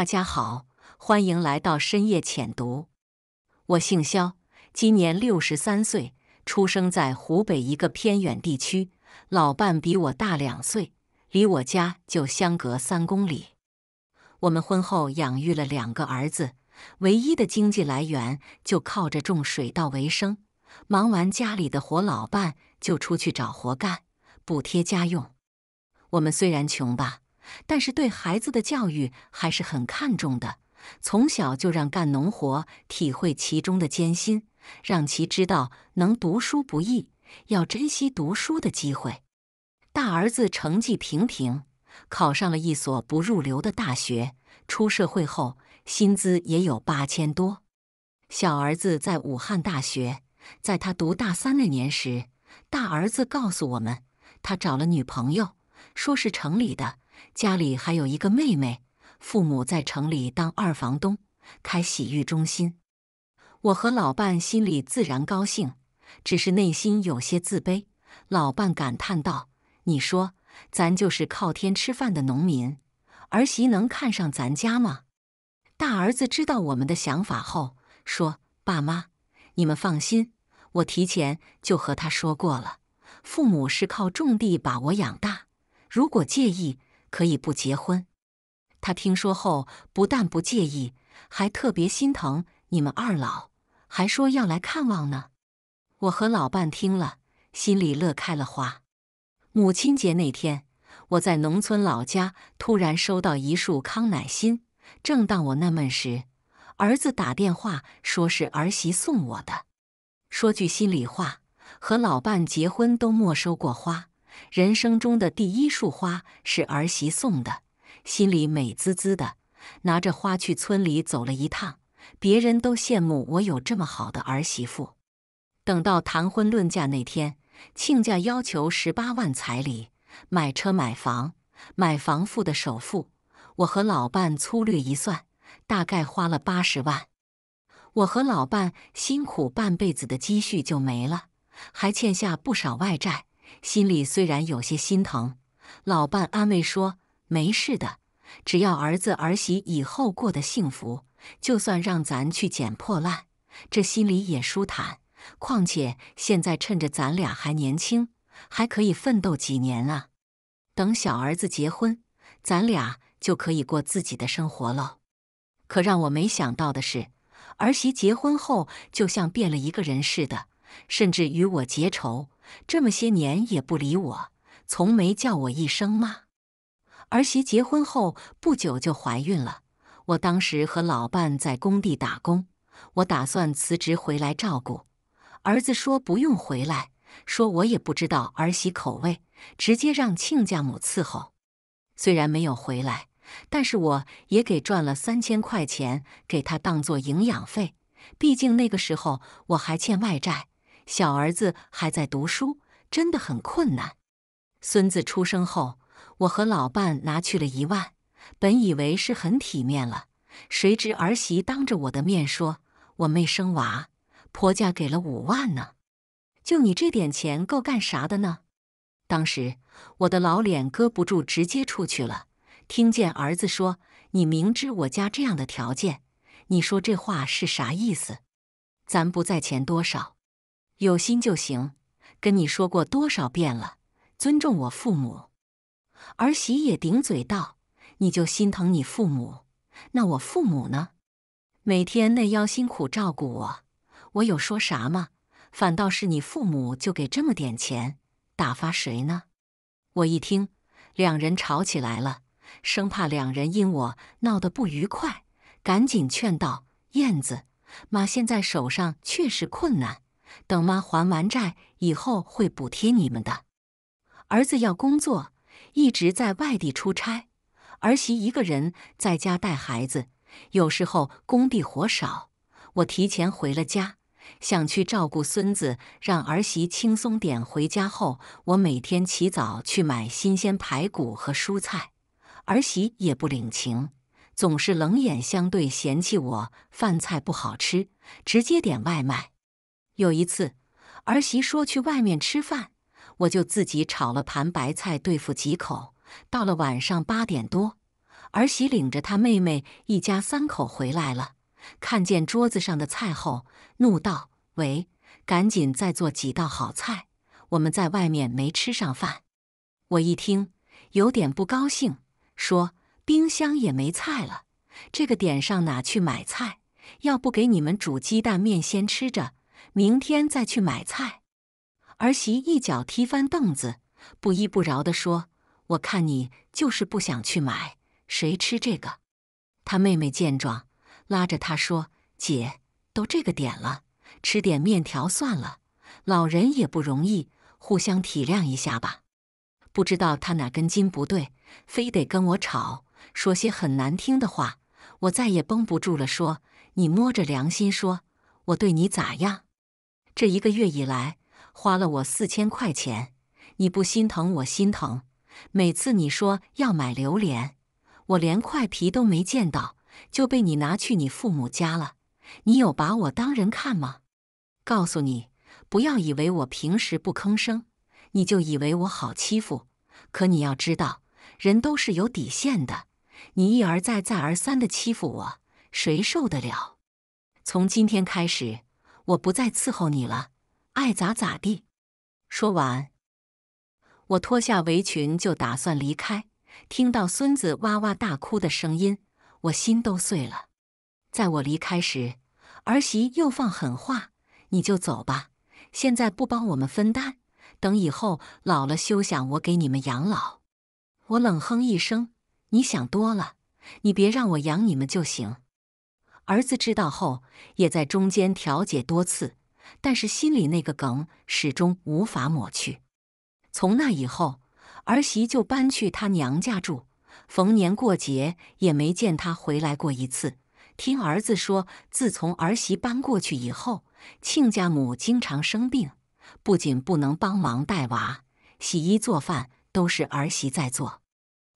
大家好，欢迎来到深夜浅读。我姓肖，今年六十三岁，出生在湖北一个偏远地区。老伴比我大两岁，离我家就相隔三公里。我们婚后养育了两个儿子，唯一的经济来源就靠着种水稻为生。忙完家里的活，老伴就出去找活干，补贴家用。我们虽然穷吧。但是对孩子的教育还是很看重的，从小就让干农活，体会其中的艰辛，让其知道能读书不易，要珍惜读书的机会。大儿子成绩平平，考上了一所不入流的大学，出社会后薪资也有八千多。小儿子在武汉大学，在他读大三那年时，大儿子告诉我们，他找了女朋友，说是城里的。家里还有一个妹妹，父母在城里当二房东，开洗浴中心。我和老伴心里自然高兴，只是内心有些自卑。老伴感叹道：“你说，咱就是靠天吃饭的农民，儿媳能看上咱家吗？”大儿子知道我们的想法后，说：“爸妈，你们放心，我提前就和他说过了。父母是靠种地把我养大，如果介意。”可以不结婚。他听说后，不但不介意，还特别心疼你们二老，还说要来看望呢。我和老伴听了，心里乐开了花。母亲节那天，我在农村老家突然收到一束康乃馨。正当我纳闷时，儿子打电话说，是儿媳送我的。说句心里话，和老伴结婚都没收过花。人生中的第一束花是儿媳送的，心里美滋滋的。拿着花去村里走了一趟，别人都羡慕我有这么好的儿媳妇。等到谈婚论嫁那天，亲家要求十八万彩礼，买车、买房、买房付的首付。我和老伴粗略一算，大概花了八十万。我和老伴辛苦半辈子的积蓄就没了，还欠下不少外债。心里虽然有些心疼，老伴安慰说：“没事的，只要儿子儿媳以后过得幸福，就算让咱去捡破烂，这心里也舒坦。况且现在趁着咱俩还年轻，还可以奋斗几年啊！等小儿子结婚，咱俩就可以过自己的生活了。”可让我没想到的是，儿媳结婚后就像变了一个人似的，甚至与我结仇。这么些年也不理我，从没叫我一声妈。儿媳结婚后不久就怀孕了，我当时和老伴在工地打工，我打算辞职回来照顾。儿子说不用回来，说我也不知道儿媳口味，直接让亲家母伺候。虽然没有回来，但是我也给赚了三千块钱给她当做营养费，毕竟那个时候我还欠外债。小儿子还在读书，真的很困难。孙子出生后，我和老伴拿去了一万，本以为是很体面了，谁知儿媳当着我的面说：“我妹生娃，婆家给了五万呢，就你这点钱够干啥的呢？”当时我的老脸搁不住，直接出去了。听见儿子说：“你明知我家这样的条件，你说这话是啥意思？咱不在钱多少。”有心就行，跟你说过多少遍了，尊重我父母。儿媳也顶嘴道：“你就心疼你父母，那我父母呢？每天累腰辛苦照顾我，我有说啥吗？反倒是你父母就给这么点钱，打发谁呢？”我一听，两人吵起来了，生怕两人因我闹得不愉快，赶紧劝道：“燕子，妈现在手上确实困难。”等妈还完债以后，会补贴你们的。儿子要工作，一直在外地出差，儿媳一个人在家带孩子，有时候工地活少，我提前回了家，想去照顾孙子，让儿媳轻松点。回家后，我每天起早去买新鲜排骨和蔬菜，儿媳也不领情，总是冷眼相对，嫌弃我饭菜不好吃，直接点外卖。有一次，儿媳说去外面吃饭，我就自己炒了盘白菜对付几口。到了晚上八点多，儿媳领着她妹妹一家三口回来了，看见桌子上的菜后，怒道：“喂，赶紧再做几道好菜，我们在外面没吃上饭。”我一听有点不高兴，说：“冰箱也没菜了，这个点上哪去买菜？要不给你们煮鸡蛋面先吃着。”明天再去买菜，儿媳一脚踢翻凳子，不依不饶地说：“我看你就是不想去买，谁吃这个？”她妹妹见状，拉着她说：“姐，都这个点了，吃点面条算了，老人也不容易，互相体谅一下吧。”不知道他哪根筋不对，非得跟我吵，说些很难听的话。我再也绷不住了，说：“你摸着良心说，我对你咋样？”这一个月以来，花了我四千块钱，你不心疼我心疼。每次你说要买榴莲，我连块皮都没见到，就被你拿去你父母家了。你有把我当人看吗？告诉你，不要以为我平时不吭声，你就以为我好欺负。可你要知道，人都是有底线的。你一而再、再而三的欺负我，谁受得了？从今天开始。我不再伺候你了，爱咋咋地。说完，我脱下围裙就打算离开，听到孙子哇哇大哭的声音，我心都碎了。在我离开时，儿媳又放狠话：“你就走吧，现在不帮我们分担，等以后老了休想我给你们养老。”我冷哼一声：“你想多了，你别让我养你们就行。”儿子知道后，也在中间调解多次，但是心里那个梗始终无法抹去。从那以后，儿媳就搬去她娘家住，逢年过节也没见她回来过一次。听儿子说，自从儿媳搬过去以后，亲家母经常生病，不仅不能帮忙带娃、洗衣做饭，都是儿媳在做，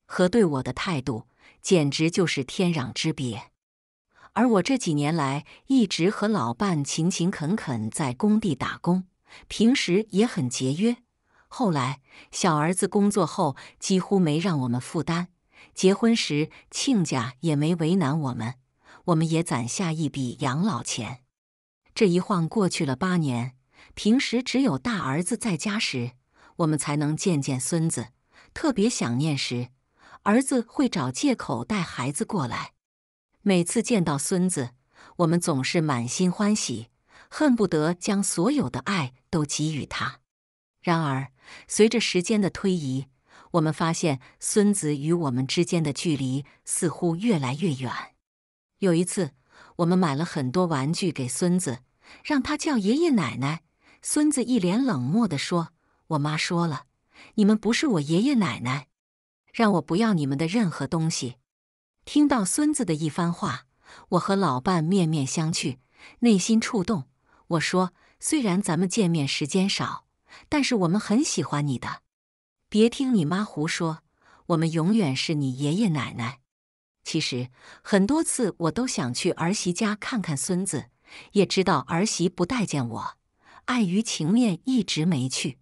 和对我的态度简直就是天壤之别。而我这几年来一直和老伴勤勤恳恳在工地打工，平时也很节约。后来小儿子工作后几乎没让我们负担，结婚时亲家也没为难我们，我们也攒下一笔养老钱。这一晃过去了八年，平时只有大儿子在家时，我们才能见见孙子，特别想念时，儿子会找借口带孩子过来。每次见到孙子，我们总是满心欢喜，恨不得将所有的爱都给予他。然而，随着时间的推移，我们发现孙子与我们之间的距离似乎越来越远。有一次，我们买了很多玩具给孙子，让他叫爷爷奶奶。孙子一脸冷漠地说：“我妈说了，你们不是我爷爷奶奶，让我不要你们的任何东西。”听到孙子的一番话，我和老伴面面相觑，内心触动。我说：“虽然咱们见面时间少，但是我们很喜欢你的。别听你妈胡说，我们永远是你爷爷奶奶。”其实很多次我都想去儿媳家看看孙子，也知道儿媳不待见我，碍于情面一直没去。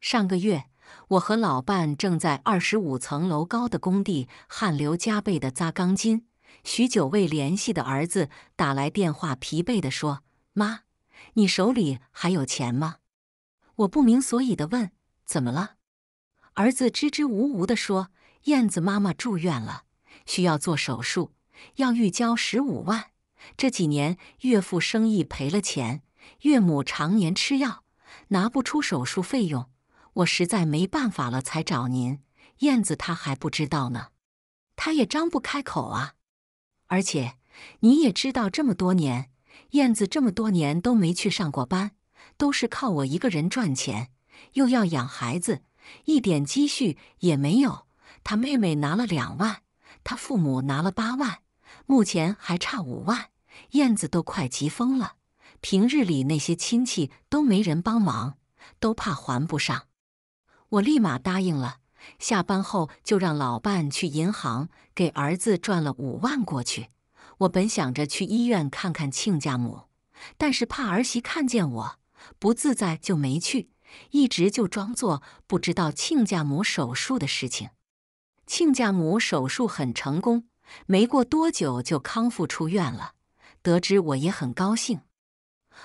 上个月。我和老伴正在二十五层楼高的工地汗流浃背的扎钢筋，许久未联系的儿子打来电话，疲惫的说：“妈，你手里还有钱吗？”我不明所以的问：“怎么了？”儿子支支吾吾的说：“燕子妈妈住院了，需要做手术，要预交十五万。这几年岳父生意赔了钱，岳母常年吃药，拿不出手术费用。”我实在没办法了，才找您。燕子他还不知道呢，他也张不开口啊。而且你也知道，这么多年，燕子这么多年都没去上过班，都是靠我一个人赚钱，又要养孩子，一点积蓄也没有。他妹妹拿了两万，他父母拿了八万，目前还差五万。燕子都快急疯了，平日里那些亲戚都没人帮忙，都怕还不上。我立马答应了，下班后就让老伴去银行给儿子转了五万过去。我本想着去医院看看亲家母，但是怕儿媳看见我不自在，就没去，一直就装作不知道亲家母手术的事情。亲家母手术很成功，没过多久就康复出院了。得知我也很高兴，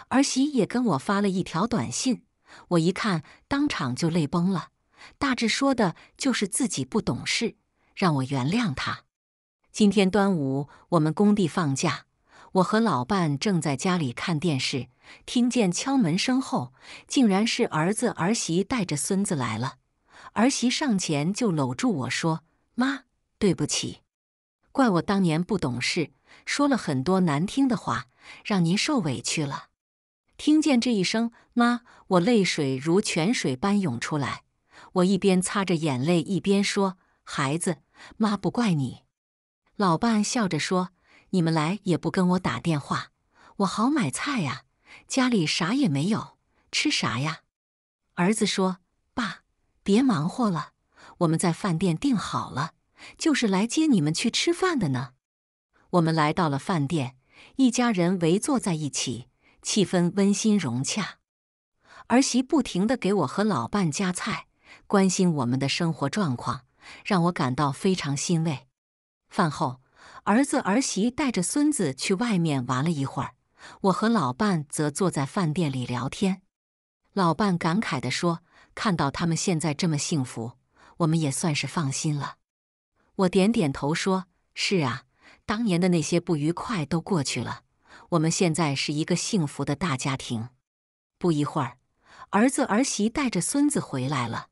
儿媳也跟我发了一条短信，我一看，当场就泪崩了。大致说的就是自己不懂事，让我原谅他。今天端午，我们工地放假，我和老伴正在家里看电视，听见敲门声后，竟然是儿子儿媳带着孙子来了。儿媳上前就搂住我说：“妈，对不起，怪我当年不懂事，说了很多难听的话，让您受委屈了。”听见这一声“妈”，我泪水如泉水般涌出来。我一边擦着眼泪，一边说：“孩子，妈不怪你。”老伴笑着说：“你们来也不跟我打电话，我好买菜呀，家里啥也没有，吃啥呀？”儿子说：“爸，别忙活了，我们在饭店订好了，就是来接你们去吃饭的呢。”我们来到了饭店，一家人围坐在一起，气氛温馨融洽。儿媳不停地给我和老伴夹菜。关心我们的生活状况，让我感到非常欣慰。饭后，儿子儿媳带着孙子去外面玩了一会儿，我和老伴则坐在饭店里聊天。老伴感慨地说：“看到他们现在这么幸福，我们也算是放心了。”我点点头说：“是啊，当年的那些不愉快都过去了，我们现在是一个幸福的大家庭。”不一会儿，儿子儿媳带着孙子回来了。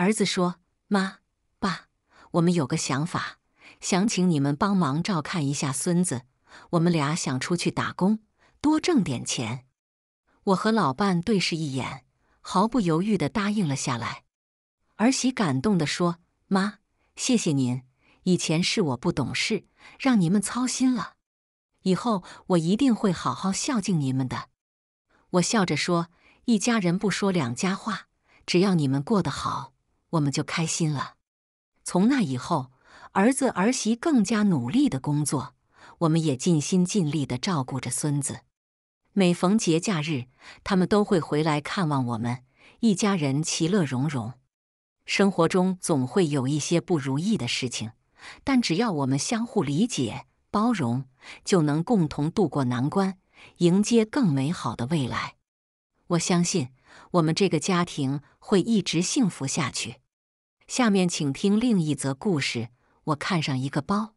儿子说：“妈，爸，我们有个想法，想请你们帮忙照看一下孙子。我们俩想出去打工，多挣点钱。”我和老伴对视一眼，毫不犹豫地答应了下来。儿媳感动地说：“妈，谢谢您。以前是我不懂事，让你们操心了。以后我一定会好好孝敬你们的。”我笑着说：“一家人不说两家话，只要你们过得好。”我们就开心了。从那以后，儿子儿媳更加努力的工作，我们也尽心尽力的照顾着孙子。每逢节假日，他们都会回来看望我们，一家人其乐融融。生活中总会有一些不如意的事情，但只要我们相互理解、包容，就能共同度过难关，迎接更美好的未来。我相信。我们这个家庭会一直幸福下去。下面请听另一则故事。我看上一个包，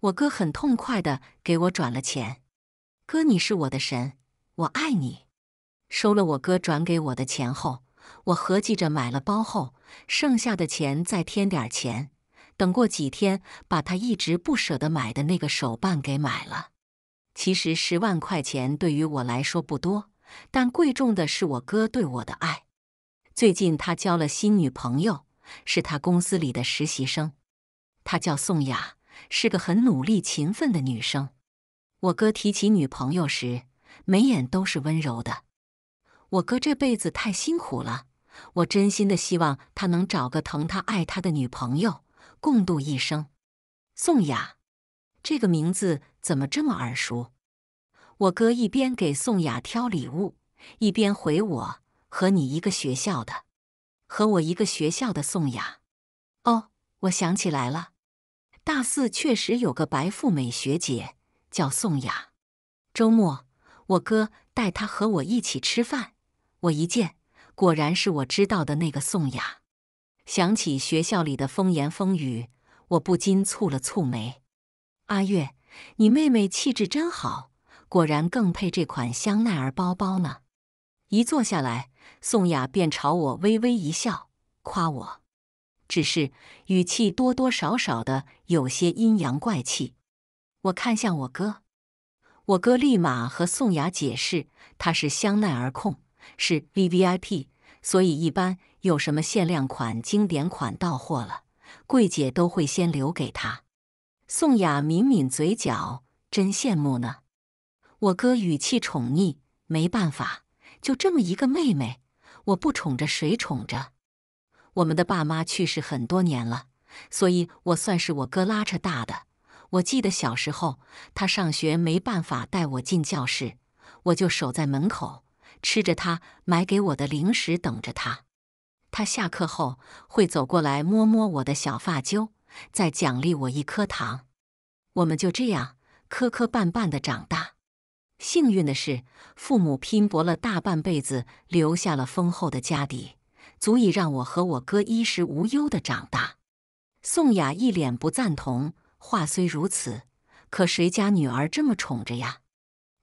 我哥很痛快的给我转了钱。哥，你是我的神，我爱你。收了我哥转给我的钱后，我合计着买了包后剩下的钱再添点钱，等过几天把他一直不舍得买的那个手办给买了。其实十万块钱对于我来说不多。但贵重的是我哥对我的爱。最近他交了新女朋友，是他公司里的实习生。她叫宋雅，是个很努力、勤奋的女生。我哥提起女朋友时，眉眼都是温柔的。我哥这辈子太辛苦了，我真心的希望他能找个疼他、爱他的女朋友，共度一生。宋雅，这个名字怎么这么耳熟？我哥一边给宋雅挑礼物，一边回我：“和你一个学校的，和我一个学校的宋雅。”哦，我想起来了，大四确实有个白富美学姐叫宋雅。周末我哥带她和我一起吃饭，我一见果然是我知道的那个宋雅。想起学校里的风言风语，我不禁蹙了蹙眉。阿月，你妹妹气质真好。果然更配这款香奈儿包包呢。一坐下来，宋雅便朝我微微一笑，夸我，只是语气多多少少的有些阴阳怪气。我看向我哥，我哥立马和宋雅解释，他是香奈儿控，是 V V I P，所以一般有什么限量款、经典款到货了，柜姐都会先留给他。宋雅抿抿嘴角，真羡慕呢。我哥语气宠溺，没办法，就这么一个妹妹，我不宠着谁宠着。我们的爸妈去世很多年了，所以我算是我哥拉扯大的。我记得小时候，他上学没办法带我进教室，我就守在门口，吃着他买给我的零食，等着他。他下课后会走过来摸摸我的小发揪，再奖励我一颗糖。我们就这样磕磕绊绊的长大。幸运的是，父母拼搏了大半辈子，留下了丰厚的家底，足以让我和我哥衣食无忧的长大。宋雅一脸不赞同。话虽如此，可谁家女儿这么宠着呀？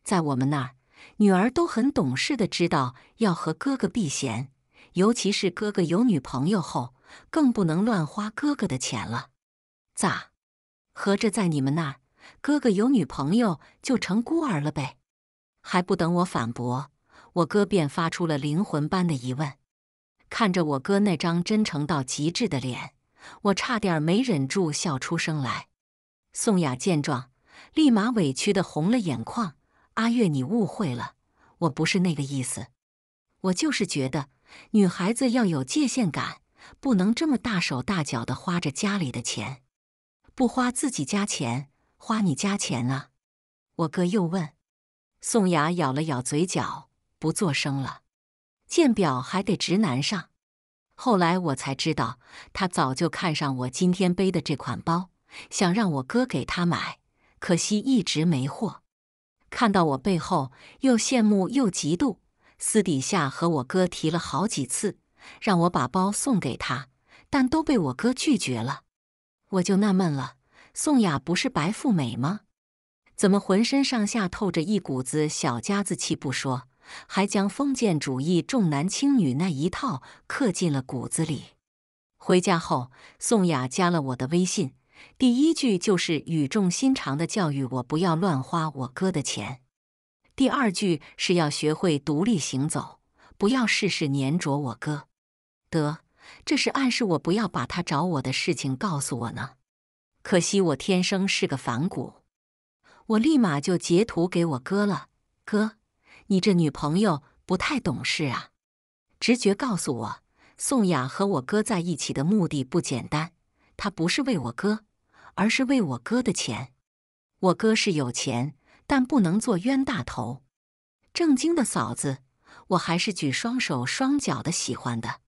在我们那儿，女儿都很懂事的，知道要和哥哥避嫌，尤其是哥哥有女朋友后，更不能乱花哥哥的钱了。咋？合着在你们那儿，哥哥有女朋友就成孤儿了呗？还不等我反驳，我哥便发出了灵魂般的疑问。看着我哥那张真诚到极致的脸，我差点没忍住笑出声来。宋雅见状，立马委屈的红了眼眶：“阿月，你误会了，我不是那个意思。我就是觉得女孩子要有界限感，不能这么大手大脚的花着家里的钱，不花自己家钱，花你家钱啊。”我哥又问。宋雅咬了咬嘴角，不作声了。见表还得直男上。后来我才知道，他早就看上我今天背的这款包，想让我哥给他买，可惜一直没货。看到我背后，又羡慕又嫉妒，私底下和我哥提了好几次，让我把包送给他，但都被我哥拒绝了。我就纳闷了，宋雅不是白富美吗？怎么浑身上下透着一股子小家子气不说，还将封建主义重男轻女那一套刻进了骨子里。回家后，宋雅加了我的微信，第一句就是语重心长的教育我不要乱花我哥的钱，第二句是要学会独立行走，不要事事粘着我哥。得，这是暗示我不要把他找我的事情告诉我呢。可惜我天生是个反骨。我立马就截图给我哥了，哥，你这女朋友不太懂事啊！直觉告诉我，宋雅和我哥在一起的目的不简单，她不是为我哥，而是为我哥的钱。我哥是有钱，但不能做冤大头。正经的嫂子，我还是举双手双脚的喜欢的。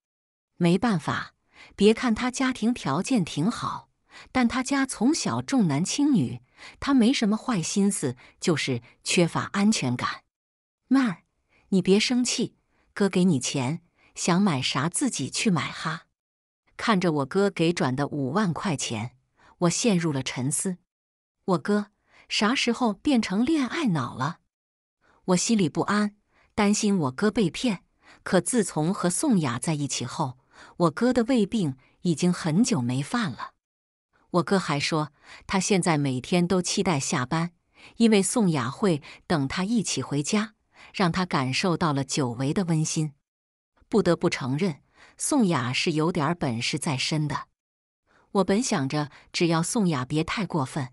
没办法，别看他家庭条件挺好，但他家从小重男轻女。他没什么坏心思，就是缺乏安全感。妹儿，你别生气，哥给你钱，想买啥自己去买哈。看着我哥给转的五万块钱，我陷入了沉思。我哥啥时候变成恋爱脑了？我心里不安，担心我哥被骗。可自从和宋雅在一起后，我哥的胃病已经很久没犯了。我哥还说，他现在每天都期待下班，因为宋雅会等他一起回家，让他感受到了久违的温馨。不得不承认，宋雅是有点本事在身的。我本想着，只要宋雅别太过分，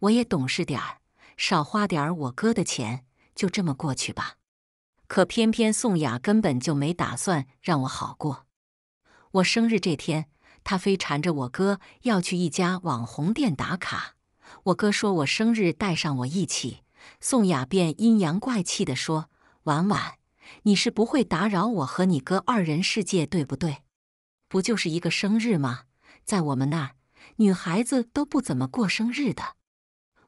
我也懂事点儿，少花点儿我哥的钱，就这么过去吧。可偏偏宋雅根本就没打算让我好过。我生日这天。他非缠着我哥要去一家网红店打卡，我哥说我生日带上我一起，宋雅便阴阳怪气地说：“婉婉，你是不会打扰我和你哥二人世界对不对？不就是一个生日吗？在我们那儿，女孩子都不怎么过生日的。”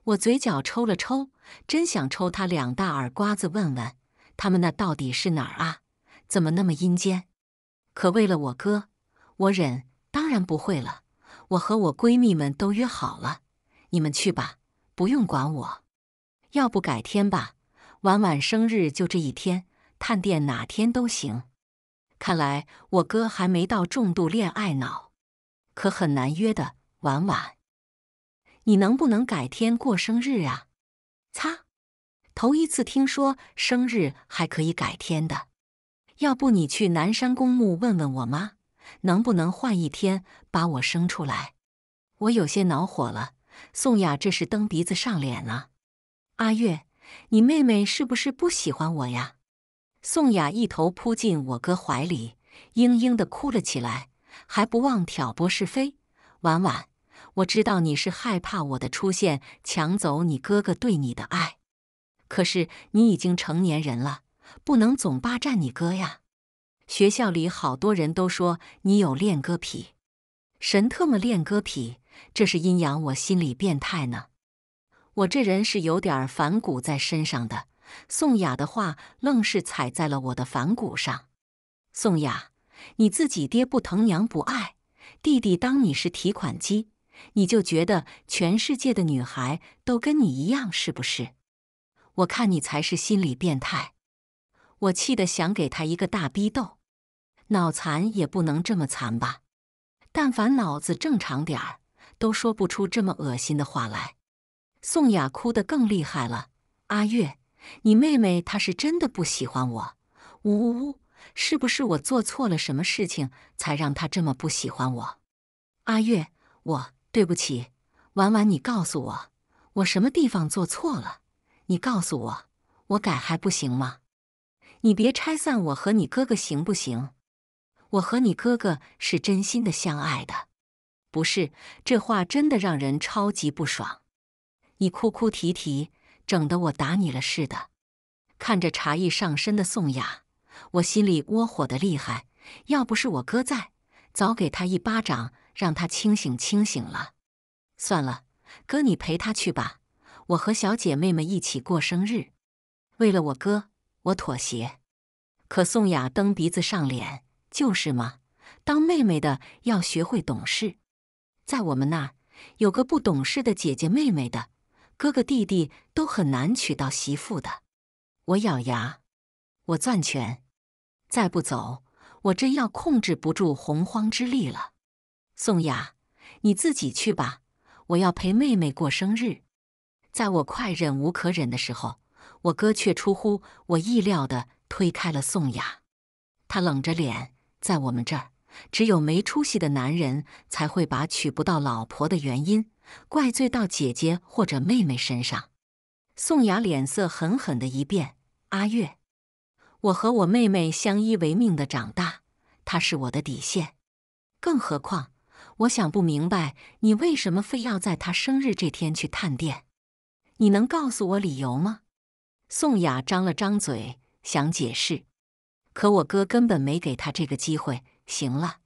我嘴角抽了抽，真想抽他两大耳瓜子，问问他们那到底是哪儿啊？怎么那么阴间？可为了我哥，我忍。当然不会了，我和我闺蜜们都约好了，你们去吧，不用管我。要不改天吧，婉婉生日就这一天，探店哪天都行。看来我哥还没到重度恋爱脑，可很难约的。婉婉，你能不能改天过生日啊？擦，头一次听说生日还可以改天的。要不你去南山公墓问问我妈。能不能换一天把我生出来？我有些恼火了。宋雅，这是蹬鼻子上脸啊！阿月，你妹妹是不是不喜欢我呀？宋雅一头扑进我哥怀里，嘤嘤的哭了起来，还不忘挑拨是非。婉婉，我知道你是害怕我的出现抢走你哥哥对你的爱，可是你已经成年人了，不能总霸占你哥呀。学校里好多人都说你有恋歌癖，神特么恋歌癖！这是阴阳，我心理变态呢。我这人是有点反骨在身上的。宋雅的话愣是踩在了我的反骨上。宋雅，你自己爹不疼娘不爱，弟弟当你是提款机，你就觉得全世界的女孩都跟你一样是不是？我看你才是心理变态。我气得想给他一个大逼斗。脑残也不能这么残吧？但凡脑子正常点儿，都说不出这么恶心的话来。宋雅哭得更厉害了。阿月，你妹妹她是真的不喜欢我。呜呜呜！是不是我做错了什么事情，才让她这么不喜欢我？阿月，我对不起。婉婉，你告诉我，我什么地方做错了？你告诉我，我改还不行吗？你别拆散我和你哥哥行不行？我和你哥哥是真心的相爱的，不是这话真的让人超级不爽。你哭哭啼啼，整得我打你了似的。看着茶艺上身的宋雅，我心里窝火的厉害。要不是我哥在，早给他一巴掌，让他清醒清醒了。算了，哥你陪他去吧，我和小姐妹们一起过生日。为了我哥，我妥协。可宋雅蹬鼻子上脸。就是嘛，当妹妹的要学会懂事。在我们那，有个不懂事的姐姐、妹妹的，哥哥、弟弟都很难娶到媳妇的。我咬牙，我攥拳，再不走，我真要控制不住洪荒之力了。宋雅，你自己去吧，我要陪妹妹过生日。在我快忍无可忍的时候，我哥却出乎我意料的推开了宋雅，他冷着脸。在我们这儿，只有没出息的男人才会把娶不到老婆的原因怪罪到姐姐或者妹妹身上。宋雅脸色狠狠的一变：“阿月，我和我妹妹相依为命的长大，她是我的底线。更何况，我想不明白你为什么非要在他生日这天去探店？你能告诉我理由吗？”宋雅张了张嘴，想解释。可我哥根本没给他这个机会。行了，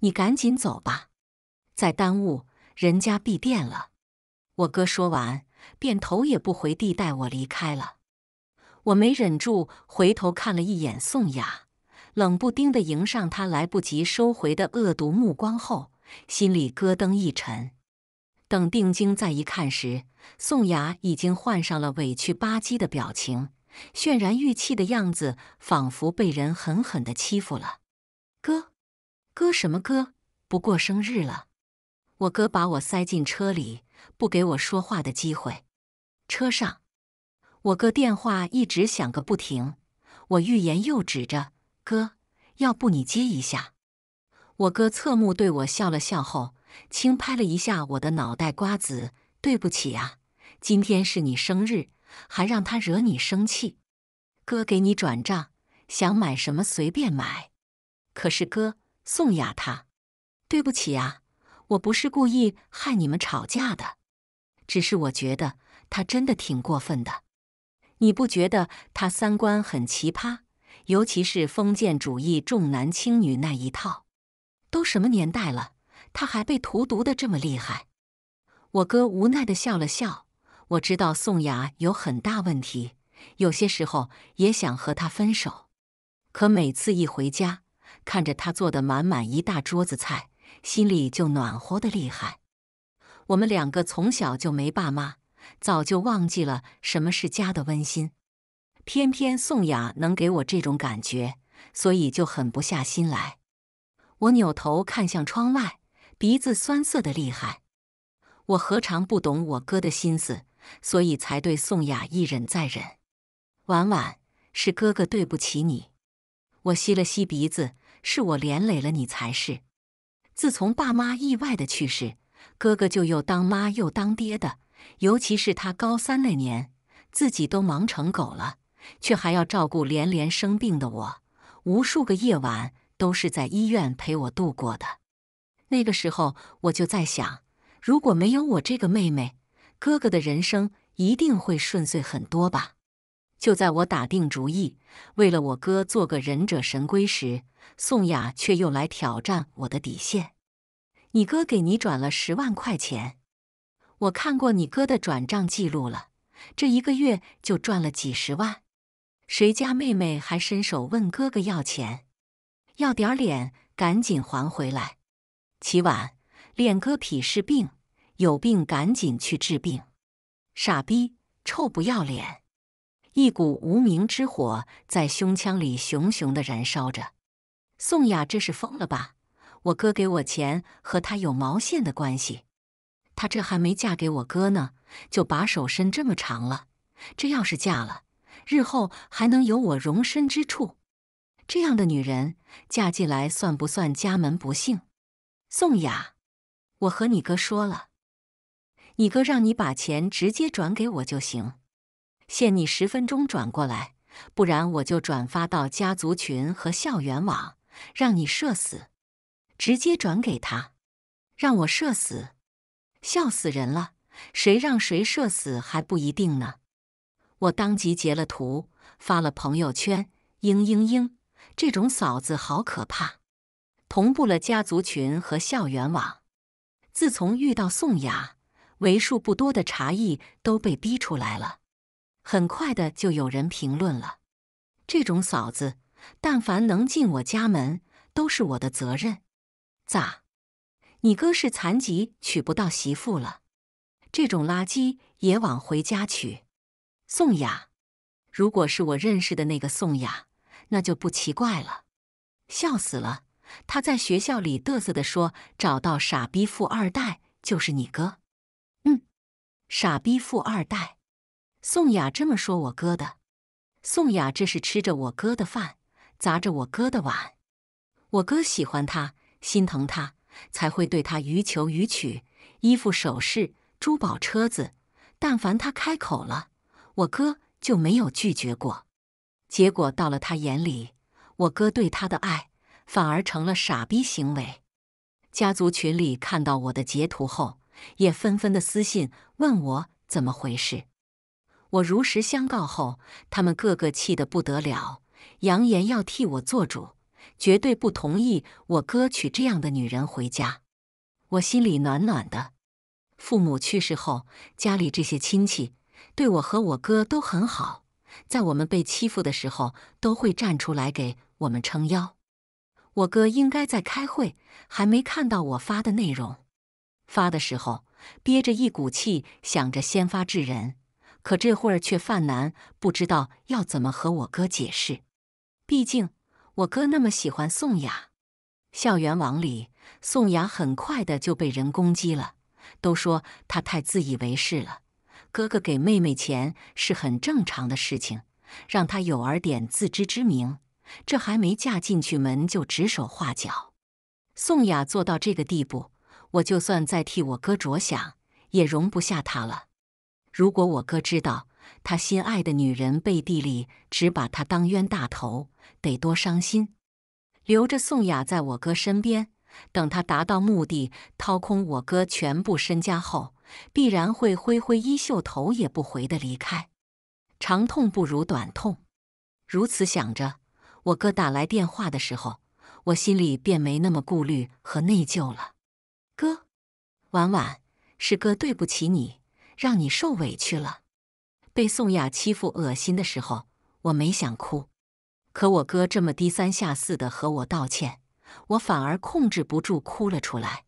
你赶紧走吧，再耽误人家闭店了。我哥说完，便头也不回地带我离开了。我没忍住，回头看了一眼宋雅，冷不丁的迎上他来不及收回的恶毒目光后，心里咯噔一沉。等定睛再一看时，宋雅已经换上了委屈吧唧的表情。渲然欲泣的样子，仿佛被人狠狠地欺负了。哥，哥什么哥？不过生日了。我哥把我塞进车里，不给我说话的机会。车上，我哥电话一直响个不停。我欲言又止着，哥，要不你接一下？我哥侧目对我笑了笑后，轻拍了一下我的脑袋瓜子。对不起啊，今天是你生日。还让他惹你生气，哥给你转账，想买什么随便买。可是哥，宋雅她，对不起啊，我不是故意害你们吵架的，只是我觉得他真的挺过分的。你不觉得他三观很奇葩，尤其是封建主义重男轻女那一套，都什么年代了，他还被荼毒的这么厉害？我哥无奈的笑了笑。我知道宋雅有很大问题，有些时候也想和她分手，可每次一回家，看着她做的满满一大桌子菜，心里就暖和的厉害。我们两个从小就没爸妈，早就忘记了什么是家的温馨，偏偏宋雅能给我这种感觉，所以就狠不下心来。我扭头看向窗外，鼻子酸涩的厉害。我何尝不懂我哥的心思？所以才对宋雅一忍再忍。婉婉，是哥哥对不起你。我吸了吸鼻子，是我连累了你才是。自从爸妈意外的去世，哥哥就又当妈又当爹的。尤其是他高三那年，自己都忙成狗了，却还要照顾连连生病的我。无数个夜晚都是在医院陪我度过的。那个时候我就在想，如果没有我这个妹妹。哥哥的人生一定会顺遂很多吧？就在我打定主意为了我哥做个忍者神龟时，宋雅却又来挑战我的底线。你哥给你转了十万块钱，我看过你哥的转账记录了，这一个月就赚了几十万，谁家妹妹还伸手问哥哥要钱？要点脸，赶紧还回来！起晚脸哥痞是病。有病赶紧去治病，傻逼，臭不要脸！一股无名之火在胸腔里熊熊的燃烧着。宋雅，这是疯了吧？我哥给我钱和他有毛线的关系？他这还没嫁给我哥呢，就把手伸这么长了。这要是嫁了，日后还能有我容身之处？这样的女人嫁进来算不算家门不幸？宋雅，我和你哥说了。你哥让你把钱直接转给我就行，限你十分钟转过来，不然我就转发到家族群和校园网，让你社死。直接转给他，让我社死，笑死人了。谁让谁社死还不一定呢。我当即截了图，发了朋友圈，嘤嘤嘤，这种嫂子好可怕。同步了家族群和校园网。自从遇到宋雅。为数不多的茶艺都被逼出来了，很快的就有人评论了。这种嫂子，但凡能进我家门，都是我的责任。咋？你哥是残疾，娶不到媳妇了？这种垃圾也往回家娶？宋雅，如果是我认识的那个宋雅，那就不奇怪了。笑死了，他在学校里嘚瑟的说：“找到傻逼富二代就是你哥。”傻逼富二代，宋雅这么说我哥的。宋雅这是吃着我哥的饭，砸着我哥的碗。我哥喜欢她，心疼她，才会对她予求予取，衣服、首饰、珠宝、车子，但凡她开口了，我哥就没有拒绝过。结果到了他眼里，我哥对他的爱反而成了傻逼行为。家族群里看到我的截图后。也纷纷的私信问我怎么回事，我如实相告后，他们个个气得不得了，扬言要替我做主，绝对不同意我哥娶这样的女人回家。我心里暖暖的。父母去世后，家里这些亲戚对我和我哥都很好，在我们被欺负的时候，都会站出来给我们撑腰。我哥应该在开会，还没看到我发的内容。发的时候憋着一股气，想着先发制人，可这会儿却犯难，不知道要怎么和我哥解释。毕竟我哥那么喜欢宋雅，校园网里宋雅很快的就被人攻击了，都说她太自以为是了。哥哥给妹妹钱是很正常的事情，让她有儿点自知之明。这还没嫁进去门就指手画脚，宋雅做到这个地步。我就算再替我哥着想，也容不下他了。如果我哥知道他心爱的女人背地里只把他当冤大头，得多伤心！留着宋雅在我哥身边，等他达到目的、掏空我哥全部身家后，必然会挥挥衣袖、头也不回的离开。长痛不如短痛。如此想着，我哥打来电话的时候，我心里便没那么顾虑和内疚了。哥，婉婉，是哥对不起你，让你受委屈了。被宋雅欺负、恶心的时候，我没想哭。可我哥这么低三下四的和我道歉，我反而控制不住哭了出来。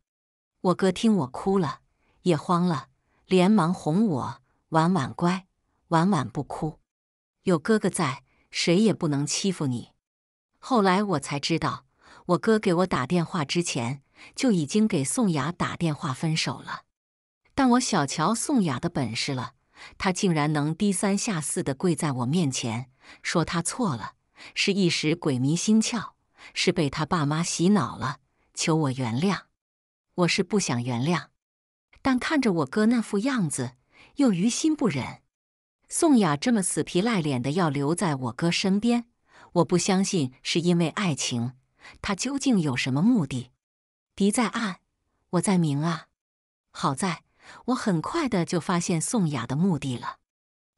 我哥听我哭了，也慌了，连忙哄我：“婉婉乖，婉婉不哭，有哥哥在，谁也不能欺负你。”后来我才知道，我哥给我打电话之前。就已经给宋雅打电话分手了，但我小瞧宋雅的本事了，她竟然能低三下四的跪在我面前，说她错了，是一时鬼迷心窍，是被她爸妈洗脑了，求我原谅。我是不想原谅，但看着我哥那副样子，又于心不忍。宋雅这么死皮赖脸的要留在我哥身边，我不相信是因为爱情，她究竟有什么目的？敌在暗，我在明啊！好在我很快的就发现宋雅的目的了。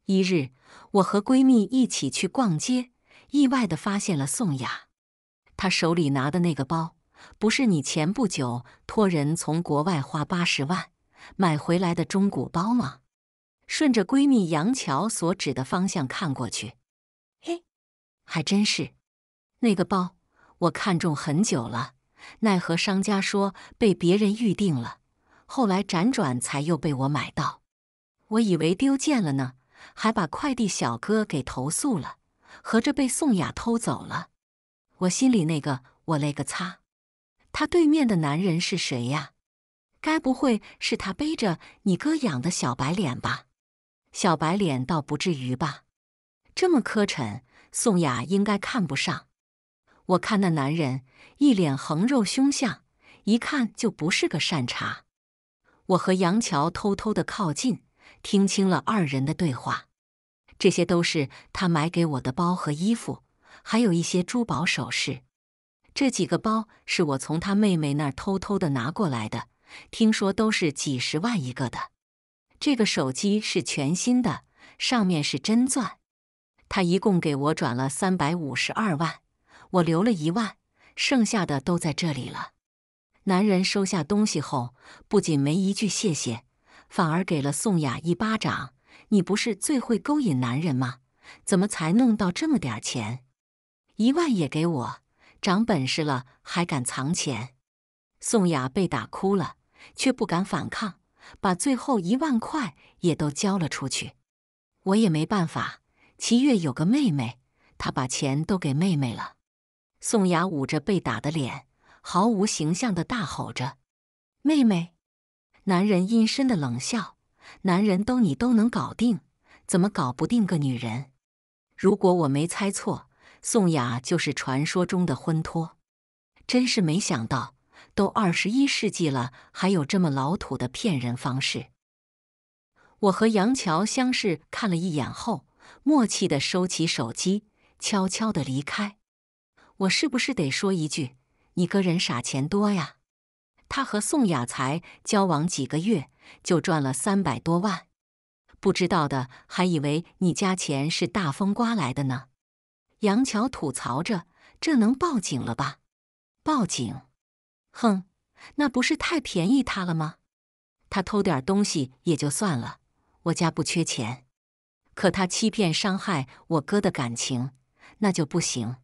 一日，我和闺蜜一起去逛街，意外的发现了宋雅。她手里拿的那个包，不是你前不久托人从国外花八十万买回来的中古包吗？顺着闺蜜杨桥所指的方向看过去，嘿，还真是那个包！我看中很久了。奈何商家说被别人预定了，后来辗转才又被我买到。我以为丢件了呢，还把快递小哥给投诉了。合着被宋雅偷走了，我心里那个我勒个擦！他对面的男人是谁呀？该不会是他背着你哥养的小白脸吧？小白脸倒不至于吧？这么磕碜，宋雅应该看不上。我看那男人一脸横肉凶相，一看就不是个善茬。我和杨桥偷偷的靠近，听清了二人的对话。这些都是他买给我的包和衣服，还有一些珠宝首饰。这几个包是我从他妹妹那儿偷偷的拿过来的，听说都是几十万一个的。这个手机是全新的，上面是真钻。他一共给我转了三百五十二万。我留了一万，剩下的都在这里了。男人收下东西后，不仅没一句谢谢，反而给了宋雅一巴掌：“你不是最会勾引男人吗？怎么才弄到这么点钱？一万也给我，长本事了还敢藏钱！”宋雅被打哭了，却不敢反抗，把最后一万块也都交了出去。我也没办法，齐月有个妹妹，她把钱都给妹妹了。宋雅捂着被打的脸，毫无形象的大吼着：“妹妹！”男人阴深的冷笑：“男人都你都能搞定，怎么搞不定个女人？”如果我没猜错，宋雅就是传说中的婚托。真是没想到，都二十一世纪了，还有这么老土的骗人方式。我和杨乔相视看了一眼后，默契的收起手机，悄悄的离开。我是不是得说一句：“你哥人傻钱多呀？”他和宋雅才交往几个月就赚了三百多万，不知道的还以为你家钱是大风刮来的呢。杨桥吐槽着：“这能报警了吧？报警？哼，那不是太便宜他了吗？他偷点东西也就算了，我家不缺钱。可他欺骗伤害我哥的感情，那就不行。”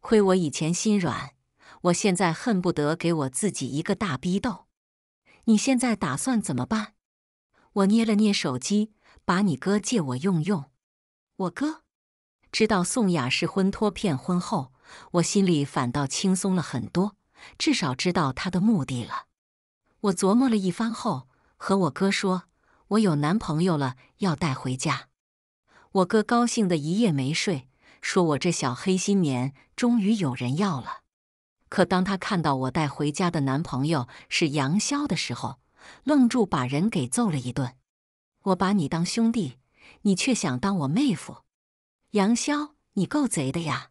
亏我以前心软，我现在恨不得给我自己一个大逼斗。你现在打算怎么办？我捏了捏手机，把你哥借我用用。我哥知道宋雅是婚托骗婚后，我心里反倒轻松了很多，至少知道她的目的了。我琢磨了一番后，和我哥说：“我有男朋友了，要带回家。”我哥高兴的一夜没睡。说我这小黑心棉终于有人要了，可当他看到我带回家的男朋友是杨潇的时候，愣住，把人给揍了一顿。我把你当兄弟，你却想当我妹夫？杨潇，你够贼的呀！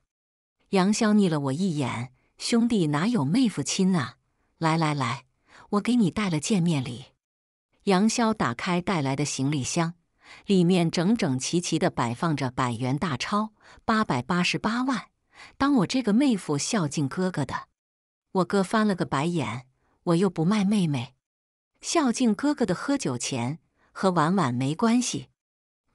杨潇睨了我一眼：“兄弟哪有妹夫亲啊？”来来来，我给你带了见面礼。杨潇打开带来的行李箱。里面整整齐齐地摆放着百元大钞，八百八十八万，当我这个妹夫孝敬哥哥的。我哥翻了个白眼，我又不卖妹妹，孝敬哥哥的喝酒钱和婉婉没关系。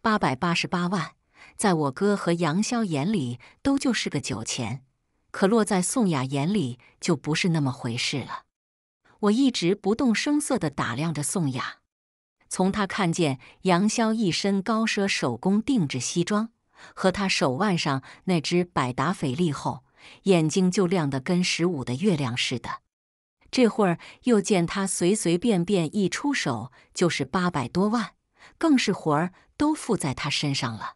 八百八十八万，在我哥和杨潇眼里都就是个酒钱，可落在宋雅眼里就不是那么回事了。我一直不动声色地打量着宋雅。从他看见杨潇一身高奢手工定制西装和他手腕上那只百达翡丽后，眼睛就亮得跟十五的月亮似的。这会儿又见他随随便便一出手就是八百多万，更是活儿都附在他身上了。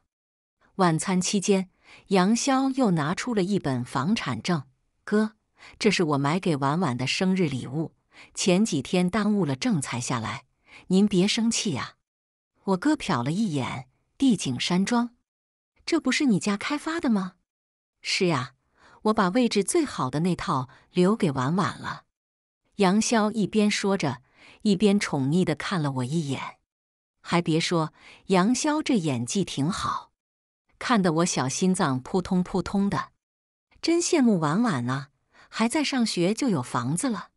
晚餐期间，杨潇又拿出了一本房产证：“哥，这是我买给婉婉的生日礼物，前几天耽误了正才下来。”您别生气呀！我哥瞟了一眼帝景山庄，这不是你家开发的吗？是呀，我把位置最好的那套留给婉婉了。杨潇一边说着，一边宠溺的看了我一眼。还别说，杨潇这演技挺好，看得我小心脏扑通扑通的。真羡慕婉婉啊，还在上学就有房子了。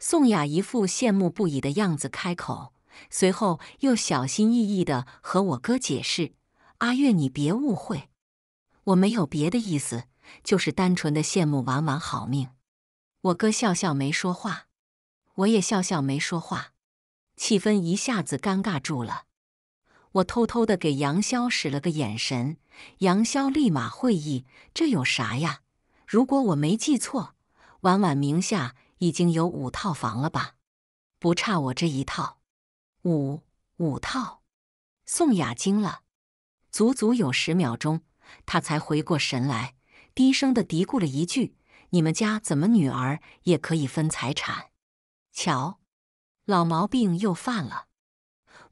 宋雅一副羡慕不已的样子，开口。随后又小心翼翼的和我哥解释：“阿月，你别误会，我没有别的意思，就是单纯的羡慕婉婉好命。”我哥笑笑没说话，我也笑笑没说话，气氛一下子尴尬住了。我偷偷的给杨潇使了个眼神，杨潇立马会意：“这有啥呀？如果我没记错，婉婉名下已经有五套房了吧？不差我这一套。”五五套，宋雅惊了，足足有十秒钟，她才回过神来，低声的嘀咕了一句：“你们家怎么女儿也可以分财产？”瞧，老毛病又犯了。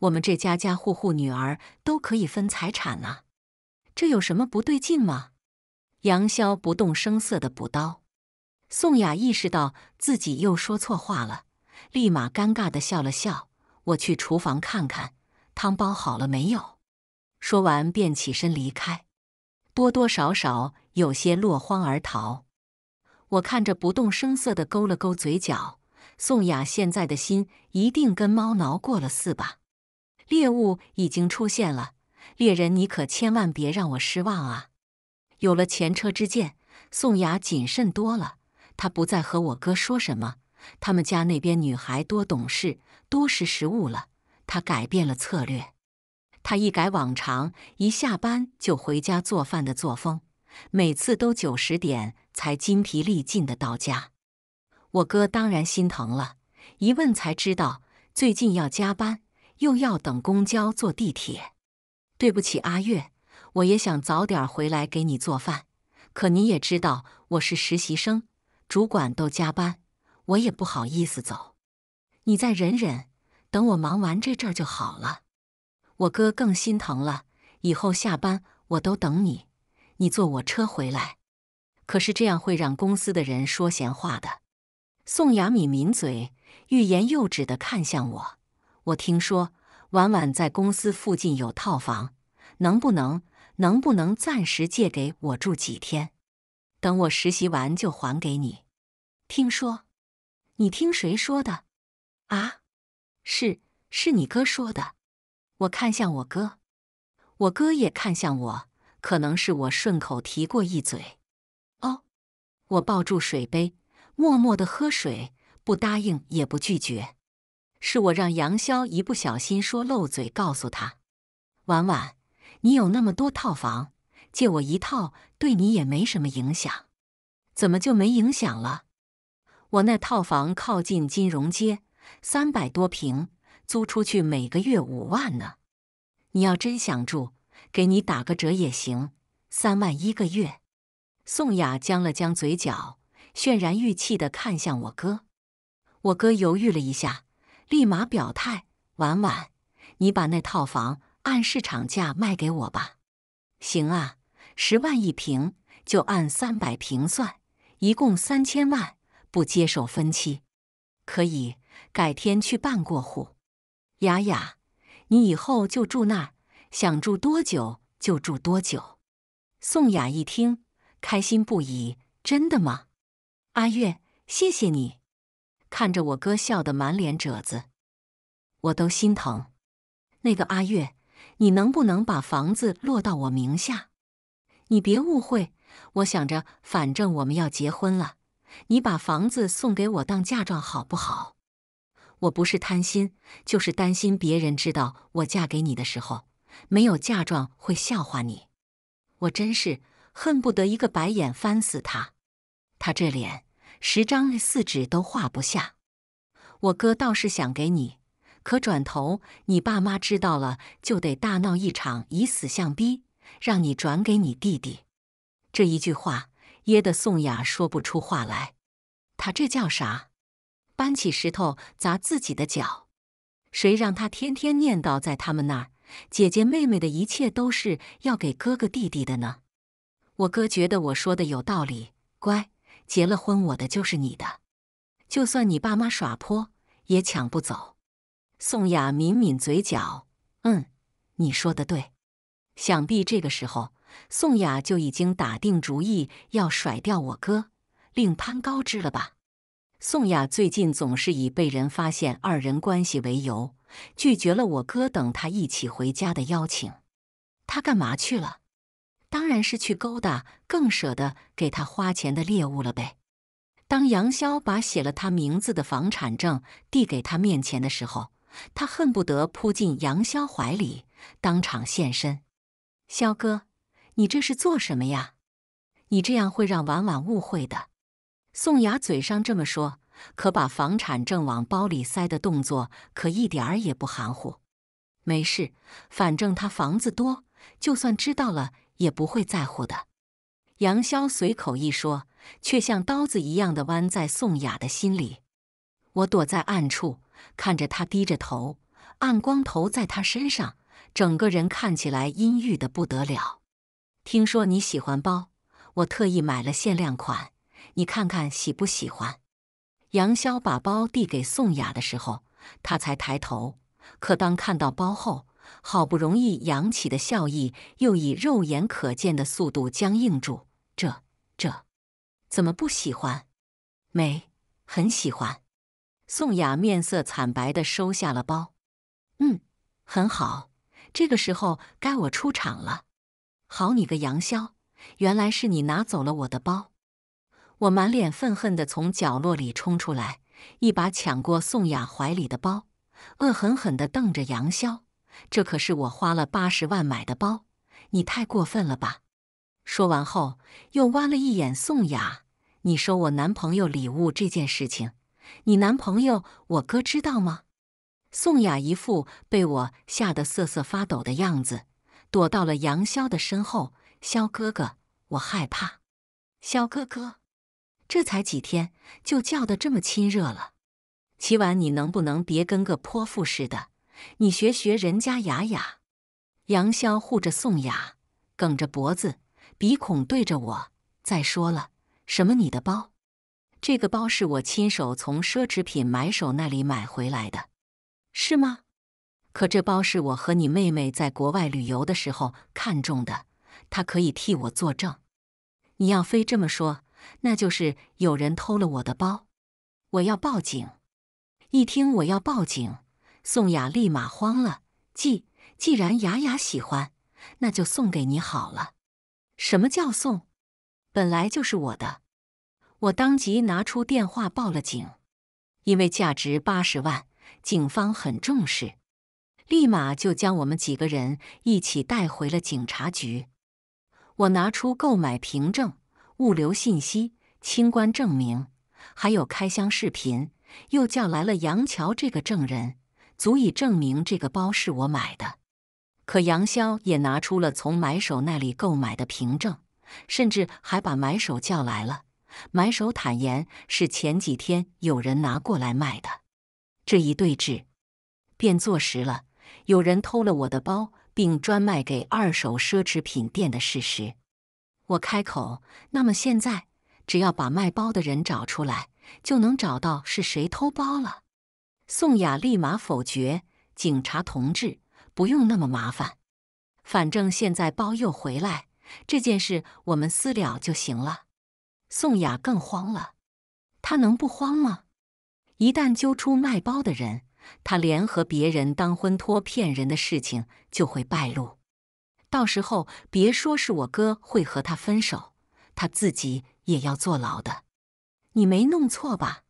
我们这家家户户女儿都可以分财产啊，这有什么不对劲吗？杨潇不动声色的补刀，宋雅意识到自己又说错话了，立马尴尬的笑了笑。我去厨房看看汤煲好了没有。说完便起身离开，多多少少有些落荒而逃。我看着不动声色的勾了勾嘴角，宋雅现在的心一定跟猫挠过了似吧？猎物已经出现了，猎人你可千万别让我失望啊！有了前车之鉴，宋雅谨慎多了，她不再和我哥说什么。他们家那边女孩多懂事，多识时务了。他改变了策略，他一改往常一下班就回家做饭的作风，每次都九十点才筋疲力尽地到家。我哥当然心疼了，一问才知道最近要加班，又要等公交坐地铁。对不起，阿月，我也想早点回来给你做饭，可你也知道我是实习生，主管都加班。我也不好意思走，你再忍忍，等我忙完这阵就好了。我哥更心疼了，以后下班我都等你，你坐我车回来。可是这样会让公司的人说闲话的。宋雅敏抿嘴，欲言又止的看向我。我听说婉婉在公司附近有套房，能不能能不能暂时借给我住几天？等我实习完就还给你。听说。你听谁说的？啊，是，是你哥说的。我看向我哥，我哥也看向我。可能是我顺口提过一嘴。哦，我抱住水杯，默默的喝水，不答应也不拒绝。是我让杨潇一不小心说漏嘴，告诉他：婉婉，你有那么多套房，借我一套，对你也没什么影响。怎么就没影响了？我那套房靠近金融街，三百多平，租出去每个月五万呢。你要真想住，给你打个折也行，三万一个月。宋雅僵了僵嘴角，泫然欲泣地看向我哥。我哥犹豫了一下，立马表态：“婉婉，你把那套房按市场价卖给我吧。”行啊，十万一平，就按三百平算，一共三千万。不接受分期，可以改天去办过户。雅雅，你以后就住那儿，想住多久就住多久。宋雅一听，开心不已：“真的吗？阿月，谢谢你！”看着我哥笑得满脸褶子，我都心疼。那个阿月，你能不能把房子落到我名下？你别误会，我想着反正我们要结婚了。你把房子送给我当嫁妆好不好？我不是贪心，就是担心别人知道我嫁给你的时候没有嫁妆会笑话你。我真是恨不得一个白眼翻死他，他这脸十张四纸都画不下。我哥倒是想给你，可转头你爸妈知道了就得大闹一场，以死相逼，让你转给你弟弟。这一句话。噎得宋雅说不出话来，他这叫啥？搬起石头砸自己的脚。谁让他天天念叨在他们那儿，姐姐妹妹的一切都是要给哥哥弟弟的呢？我哥觉得我说的有道理，乖，结了婚，我的就是你的，就算你爸妈耍泼，也抢不走。宋雅抿抿嘴角，嗯，你说的对。想必这个时候。宋雅就已经打定主意要甩掉我哥，另攀高枝了吧？宋雅最近总是以被人发现二人关系为由，拒绝了我哥等他一起回家的邀请。他干嘛去了？当然是去勾搭更舍得给他花钱的猎物了呗。当杨潇把写了他名字的房产证递给他面前的时候，他恨不得扑进杨潇怀里，当场现身，潇哥。你这是做什么呀？你这样会让婉婉误会的。宋雅嘴上这么说，可把房产证往包里塞的动作可一点儿也不含糊。没事，反正他房子多，就算知道了也不会在乎的。杨潇随口一说，却像刀子一样的弯在宋雅的心里。我躲在暗处，看着他低着头，暗光头在他身上，整个人看起来阴郁的不得了。听说你喜欢包，我特意买了限量款，你看看喜不喜欢？杨潇把包递给宋雅的时候，她才抬头。可当看到包后，好不容易扬起的笑意又以肉眼可见的速度僵硬住。这、这怎么不喜欢？没，很喜欢。宋雅面色惨白的收下了包。嗯，很好。这个时候该我出场了。好你个杨潇，原来是你拿走了我的包！我满脸愤恨地从角落里冲出来，一把抢过宋雅怀里的包，恶狠狠地瞪着杨潇。这可是我花了八十万买的包，你太过分了吧！说完后，又挖了一眼宋雅：“你收我男朋友礼物这件事情，你男朋友我哥知道吗？”宋雅一副被我吓得瑟瑟发抖的样子。躲到了杨潇的身后，潇哥哥，我害怕。潇哥哥，这才几天就叫的这么亲热了。齐婉，你能不能别跟个泼妇似的？你学学人家雅雅。杨潇护着宋雅，梗着脖子，鼻孔对着我。再说了，什么你的包？这个包是我亲手从奢侈品买手那里买回来的，是吗？可这包是我和你妹妹在国外旅游的时候看中的，她可以替我作证。你要非这么说，那就是有人偷了我的包，我要报警。一听我要报警，宋雅立马慌了。既既然雅雅喜欢，那就送给你好了。什么叫送？本来就是我的。我当即拿出电话报了警，因为价值八十万，警方很重视。立马就将我们几个人一起带回了警察局。我拿出购买凭证、物流信息、清关证明，还有开箱视频，又叫来了杨桥这个证人，足以证明这个包是我买的。可杨潇也拿出了从买手那里购买的凭证，甚至还把买手叫来了。买手坦言是前几天有人拿过来卖的。这一对峙，便坐实了。有人偷了我的包，并专卖给二手奢侈品店的事实。我开口，那么现在只要把卖包的人找出来，就能找到是谁偷包了。宋雅立马否决：“警察同志，不用那么麻烦，反正现在包又回来，这件事我们私了就行了。”宋雅更慌了，他能不慌吗？一旦揪出卖包的人。他联合别人当婚托骗人的事情就会败露，到时候别说是我哥会和他分手，他自己也要坐牢的。你没弄错吧？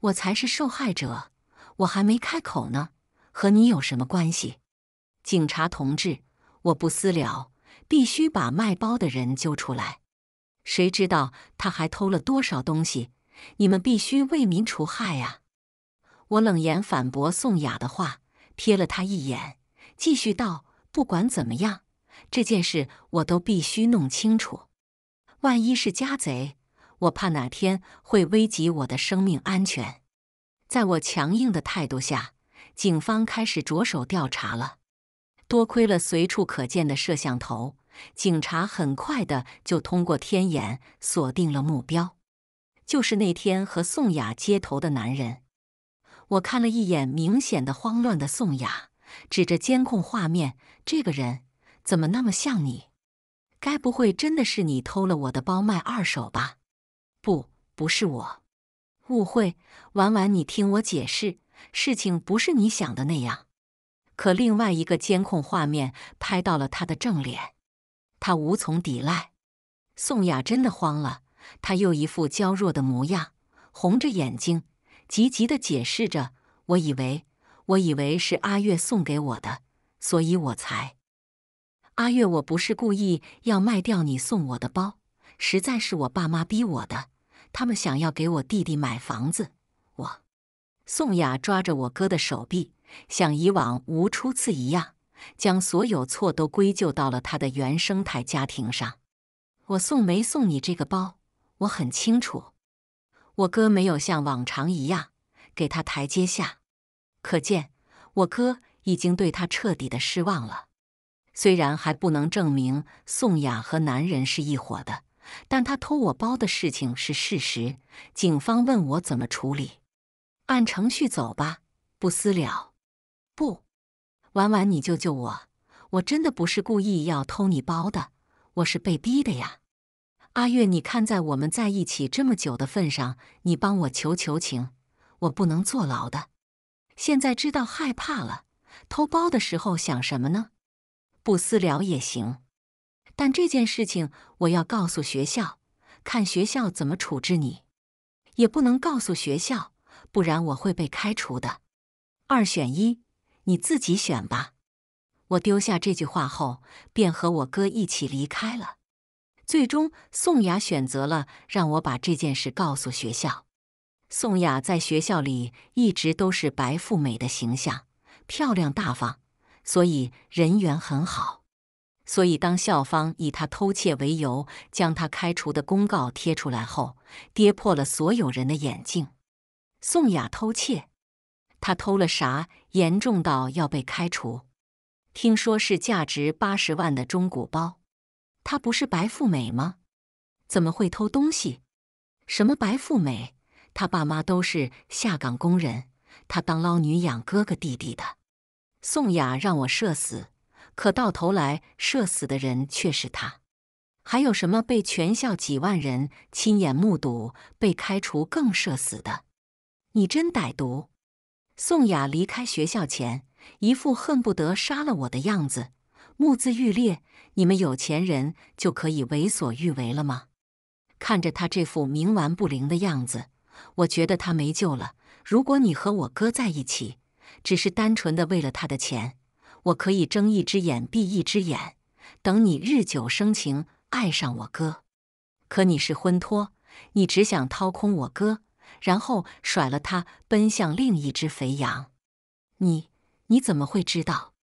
我才是受害者，我还没开口呢，和你有什么关系？警察同志，我不私了，必须把卖包的人揪出来。谁知道他还偷了多少东西？你们必须为民除害啊！我冷言反驳宋雅的话，瞥了他一眼，继续道：“不管怎么样，这件事我都必须弄清楚。万一是家贼，我怕哪天会危及我的生命安全。”在我强硬的态度下，警方开始着手调查了。多亏了随处可见的摄像头，警察很快的就通过天眼锁定了目标，就是那天和宋雅接头的男人。我看了一眼，明显的慌乱的宋雅，指着监控画面：“这个人怎么那么像你？该不会真的是你偷了我的包卖二手吧？”“不，不是我，误会。”“婉婉，你听我解释，事情不是你想的那样。”可另外一个监控画面拍到了他的正脸，他无从抵赖。宋雅真的慌了，她又一副娇弱的模样，红着眼睛。急急的解释着：“我以为，我以为是阿月送给我的，所以我才……阿月，我不是故意要卖掉你送我的包，实在是我爸妈逼我的，他们想要给我弟弟买房子。”我宋雅抓着我哥的手臂，像以往无出次一样，将所有错都归咎到了他的原生态家庭上。我送没送你这个包，我很清楚。我哥没有像往常一样给他台阶下，可见我哥已经对他彻底的失望了。虽然还不能证明宋雅和男人是一伙的，但他偷我包的事情是事实。警方问我怎么处理，按程序走吧，不私了。不，婉婉，你救救我！我真的不是故意要偷你包的，我是被逼的呀。阿月，你看在我们在一起这么久的份上，你帮我求求情，我不能坐牢的。现在知道害怕了，偷包的时候想什么呢？不私了也行，但这件事情我要告诉学校，看学校怎么处置你。也不能告诉学校，不然我会被开除的。二选一，你自己选吧。我丢下这句话后，便和我哥一起离开了。最终，宋雅选择了让我把这件事告诉学校。宋雅在学校里一直都是白富美的形象，漂亮大方，所以人缘很好。所以，当校方以她偷窃为由将她开除的公告贴出来后，跌破了所有人的眼镜。宋雅偷窃，她偷了啥？严重到要被开除？听说是价值八十万的中古包。她不是白富美吗？怎么会偷东西？什么白富美？她爸妈都是下岗工人，她当捞女养哥哥弟弟的。宋雅让我社死，可到头来社死的人却是她。还有什么被全校几万人亲眼目睹被开除更社死的？你真歹毒！宋雅离开学校前，一副恨不得杀了我的样子。目眦欲裂！你们有钱人就可以为所欲为了吗？看着他这副冥顽不灵的样子，我觉得他没救了。如果你和我哥在一起，只是单纯的为了他的钱，我可以睁一只眼闭一只眼，等你日久生情，爱上我哥。可你是婚托，你只想掏空我哥，然后甩了他，奔向另一只肥羊。你，你怎么会知道？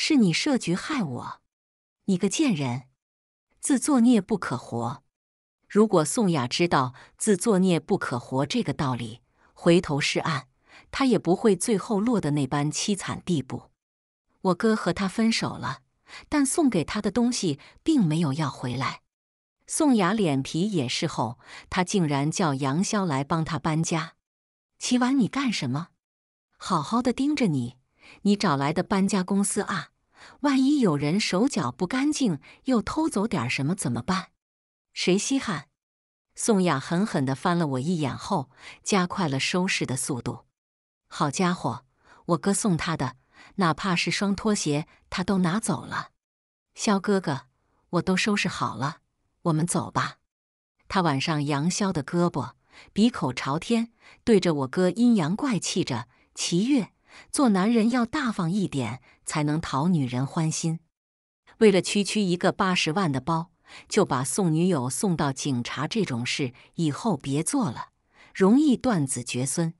是你设局害我，你个贱人，自作孽不可活。如果宋雅知道“自作孽不可活”这个道理，回头是岸，他也不会最后落得那般凄惨地步。我哥和他分手了，但送给他的东西并没有要回来。宋雅脸皮也是厚，他竟然叫杨潇来帮他搬家。齐婉，你干什么？好好的盯着你。你找来的搬家公司啊？万一有人手脚不干净，又偷走点什么怎么办？谁稀罕？宋雅狠狠地翻了我一眼后，加快了收拾的速度。好家伙，我哥送他的，哪怕是双拖鞋，他都拿走了。肖哥哥，我都收拾好了，我们走吧。他晚上，杨潇的胳膊鼻口朝天，对着我哥阴阳怪气着：“齐月。”做男人要大方一点，才能讨女人欢心。为了区区一个八十万的包，就把送女友送到警察这种事以后别做了，容易断子绝孙。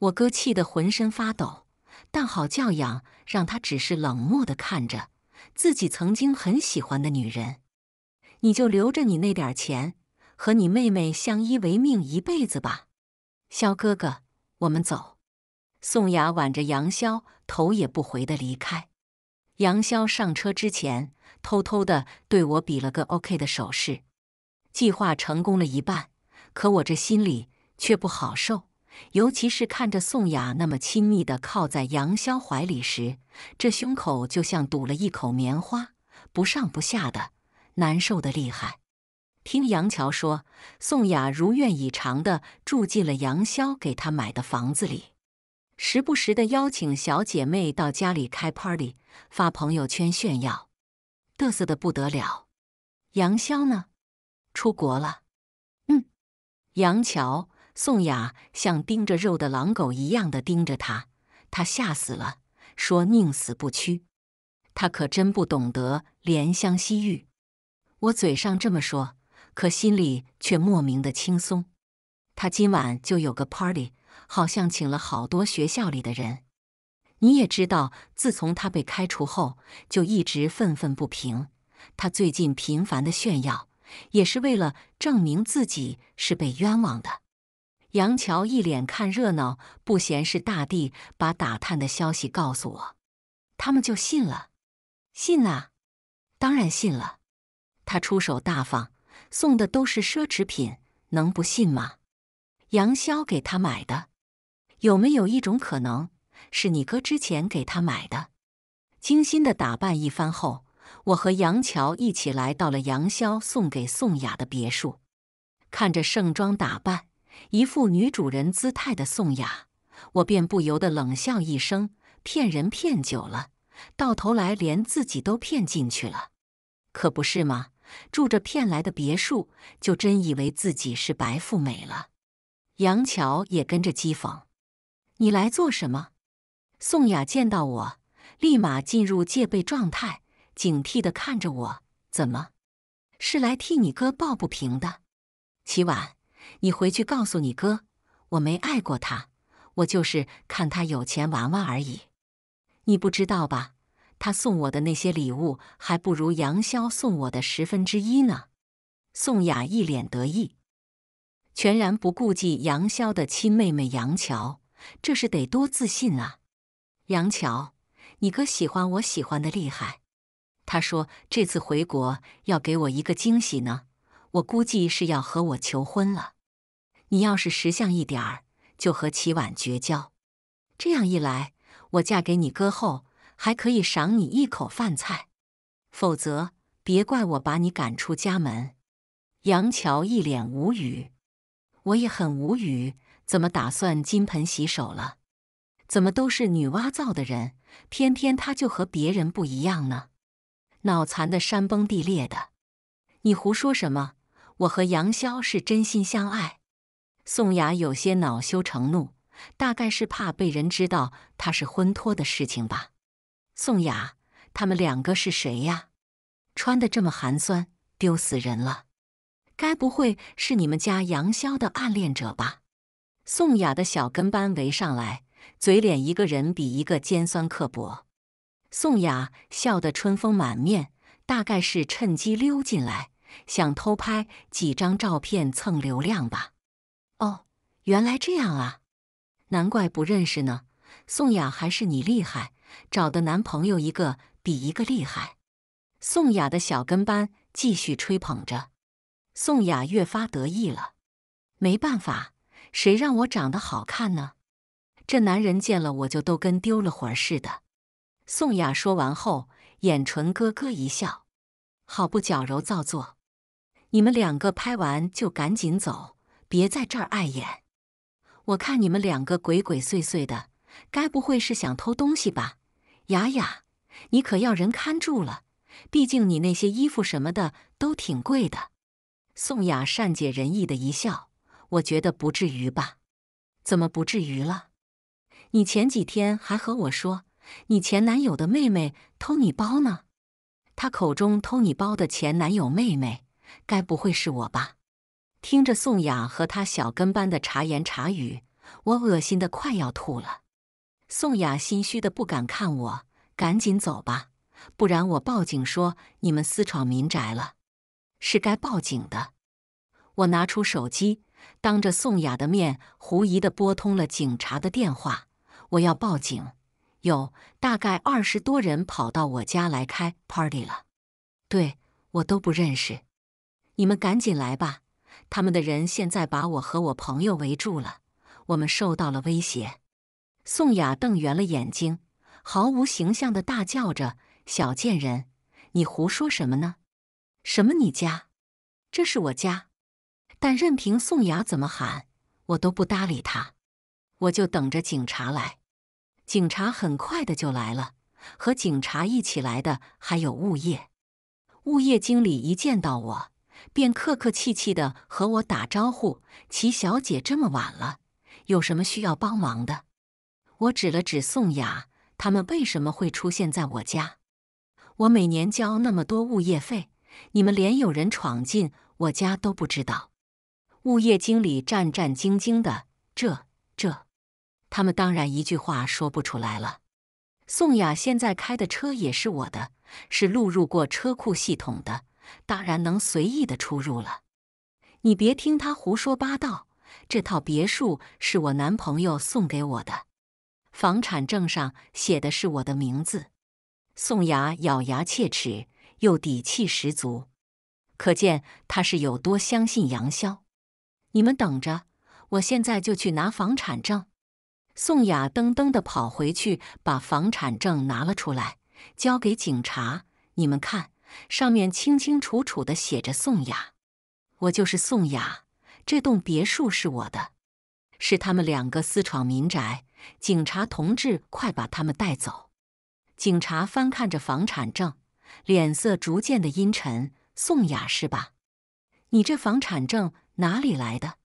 我哥气得浑身发抖，但好教养让他只是冷漠地看着自己曾经很喜欢的女人。你就留着你那点钱，和你妹妹相依为命一辈子吧。肖哥哥，我们走。宋雅挽着杨潇，头也不回地离开。杨潇上车之前，偷偷地对我比了个 OK 的手势。计划成功了一半，可我这心里却不好受。尤其是看着宋雅那么亲密地靠在杨潇怀里时，这胸口就像堵了一口棉花，不上不下的，难受的厉害。听杨桥说，宋雅如愿以偿地住进了杨潇给她买的房子里。时不时的邀请小姐妹到家里开 party，发朋友圈炫耀，嘚瑟的不得了。杨潇呢？出国了。嗯。杨乔、宋雅像盯着肉的狼狗一样的盯着他，他吓死了，说宁死不屈。他可真不懂得怜香惜玉。我嘴上这么说，可心里却莫名的轻松。他今晚就有个 party。好像请了好多学校里的人。你也知道，自从他被开除后，就一直愤愤不平。他最近频繁的炫耀，也是为了证明自己是被冤枉的。杨桥一脸看热闹不嫌事大地把打探的消息告诉我，他们就信了。信啊，当然信了。他出手大方，送的都是奢侈品，能不信吗？杨潇给他买的。有没有一种可能，是你哥之前给他买的？精心的打扮一番后，我和杨桥一起来到了杨潇送给宋雅的别墅。看着盛装打扮、一副女主人姿态的宋雅，我便不由得冷笑一声：骗人骗久了，到头来连自己都骗进去了，可不是吗？住着骗来的别墅，就真以为自己是白富美了？杨桥也跟着讥讽。你来做什么？宋雅见到我，立马进入戒备状态，警惕的看着我。怎么，是来替你哥抱不平的？齐婉，你回去告诉你哥，我没爱过他，我就是看他有钱玩玩而已。你不知道吧？他送我的那些礼物，还不如杨潇送我的十分之一呢。宋雅一脸得意，全然不顾忌杨潇的亲妹妹杨乔。这是得多自信啊，杨桥，你哥喜欢我喜欢的厉害。他说这次回国要给我一个惊喜呢，我估计是要和我求婚了。你要是识相一点儿，就和齐婉绝交。这样一来，我嫁给你哥后还可以赏你一口饭菜，否则别怪我把你赶出家门。杨桥一脸无语，我也很无语。怎么打算金盆洗手了？怎么都是女娲造的人，偏偏她就和别人不一样呢？脑残的山崩地裂的！你胡说什么？我和杨潇是真心相爱。宋雅有些恼羞成怒，大概是怕被人知道她是婚托的事情吧。宋雅，他们两个是谁呀？穿的这么寒酸，丢死人了！该不会是你们家杨潇的暗恋者吧？宋雅的小跟班围上来，嘴脸一个人比一个尖酸刻薄。宋雅笑得春风满面，大概是趁机溜进来，想偷拍几张照片蹭流量吧。哦，原来这样啊，难怪不认识呢。宋雅还是你厉害，找的男朋友一个比一个厉害。宋雅的小跟班继续吹捧着，宋雅越发得意了。没办法。谁让我长得好看呢？这男人见了我就都跟丢了魂似的。宋雅说完后，眼唇咯咯一笑，好不矫揉造作。你们两个拍完就赶紧走，别在这儿碍眼。我看你们两个鬼鬼祟祟的，该不会是想偷东西吧？雅雅，你可要人看住了，毕竟你那些衣服什么的都挺贵的。宋雅善解人意的一笑。我觉得不至于吧，怎么不至于了？你前几天还和我说你前男友的妹妹偷你包呢，他口中偷你包的前男友妹妹，该不会是我吧？听着宋雅和她小跟班的茶言茶语，我恶心的快要吐了。宋雅心虚的不敢看我，赶紧走吧，不然我报警说你们私闯民宅了，是该报警的。我拿出手机。当着宋雅的面，狐疑地拨通了警察的电话：“我要报警！有大概二十多人跑到我家来开 party 了，对我都不认识，你们赶紧来吧！他们的人现在把我和我朋友围住了，我们受到了威胁。”宋雅瞪圆了眼睛，毫无形象地大叫着：“小贱人，你胡说什么呢？什么你家？这是我家！”但任凭宋雅怎么喊，我都不搭理他。我就等着警察来。警察很快的就来了，和警察一起来的还有物业。物业经理一见到我，便客客气气的和我打招呼：“齐小姐，这么晚了，有什么需要帮忙的？”我指了指宋雅，他们为什么会出现在我家？我每年交那么多物业费，你们连有人闯进我家都不知道。物业经理战战兢兢的：“这这，他们当然一句话说不出来了。”宋雅现在开的车也是我的，是录入过车库系统的，当然能随意的出入了。你别听他胡说八道，这套别墅是我男朋友送给我的，房产证上写的是我的名字。宋雅咬牙切齿，又底气十足，可见他是有多相信杨潇。你们等着，我现在就去拿房产证。宋雅噔噔的跑回去，把房产证拿了出来，交给警察。你们看，上面清清楚楚的写着“宋雅”，我就是宋雅，这栋别墅是我的。是他们两个私闯民宅，警察同志，快把他们带走！警察翻看着房产证，脸色逐渐的阴沉。宋雅是吧？你这房产证。哪里来的？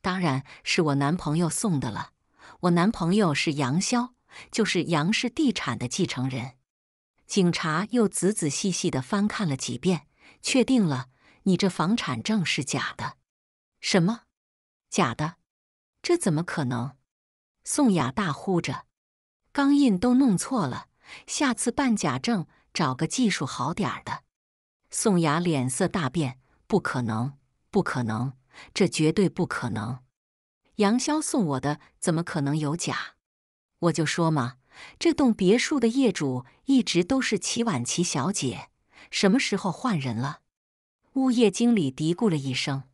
当然是我男朋友送的了。我男朋友是杨潇，就是杨氏地产的继承人。警察又仔仔细细地翻看了几遍，确定了你这房产证是假的。什么？假的？这怎么可能？宋雅大呼着，钢印都弄错了，下次办假证找个技术好点儿的。宋雅脸色大变，不可能，不可能！这绝对不可能！杨潇送我的怎么可能有假？我就说嘛，这栋别墅的业主一直都是齐婉琪小姐，什么时候换人了？物业经理嘀咕了一声，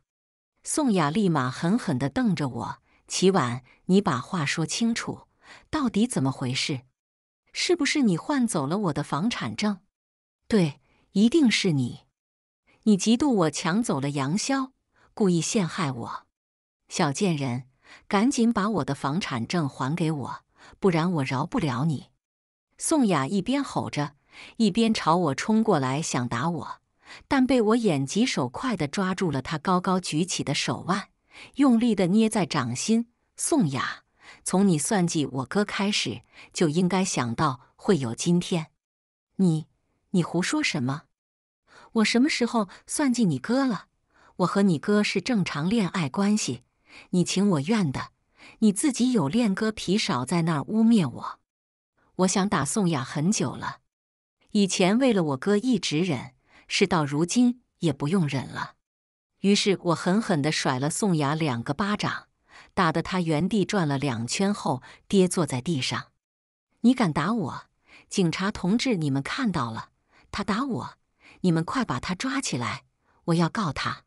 宋雅立马狠狠地瞪着我：“齐婉，你把话说清楚，到底怎么回事？是不是你换走了我的房产证？”“对，一定是你！你嫉妒我抢走了杨潇？”故意陷害我，小贱人！赶紧把我的房产证还给我，不然我饶不了你！宋雅一边吼着，一边朝我冲过来，想打我，但被我眼疾手快的抓住了她高高举起的手腕，用力的捏在掌心。宋雅，从你算计我哥开始，就应该想到会有今天。你你胡说什么？我什么时候算计你哥了？我和你哥是正常恋爱关系，你情我愿的，你自己有恋哥皮，少在那儿污蔑我。我想打宋雅很久了，以前为了我哥一直忍，事到如今也不用忍了。于是我狠狠地甩了宋雅两个巴掌，打得他原地转了两圈后跌坐在地上。你敢打我，警察同志，你们看到了，他打我，你们快把他抓起来，我要告他。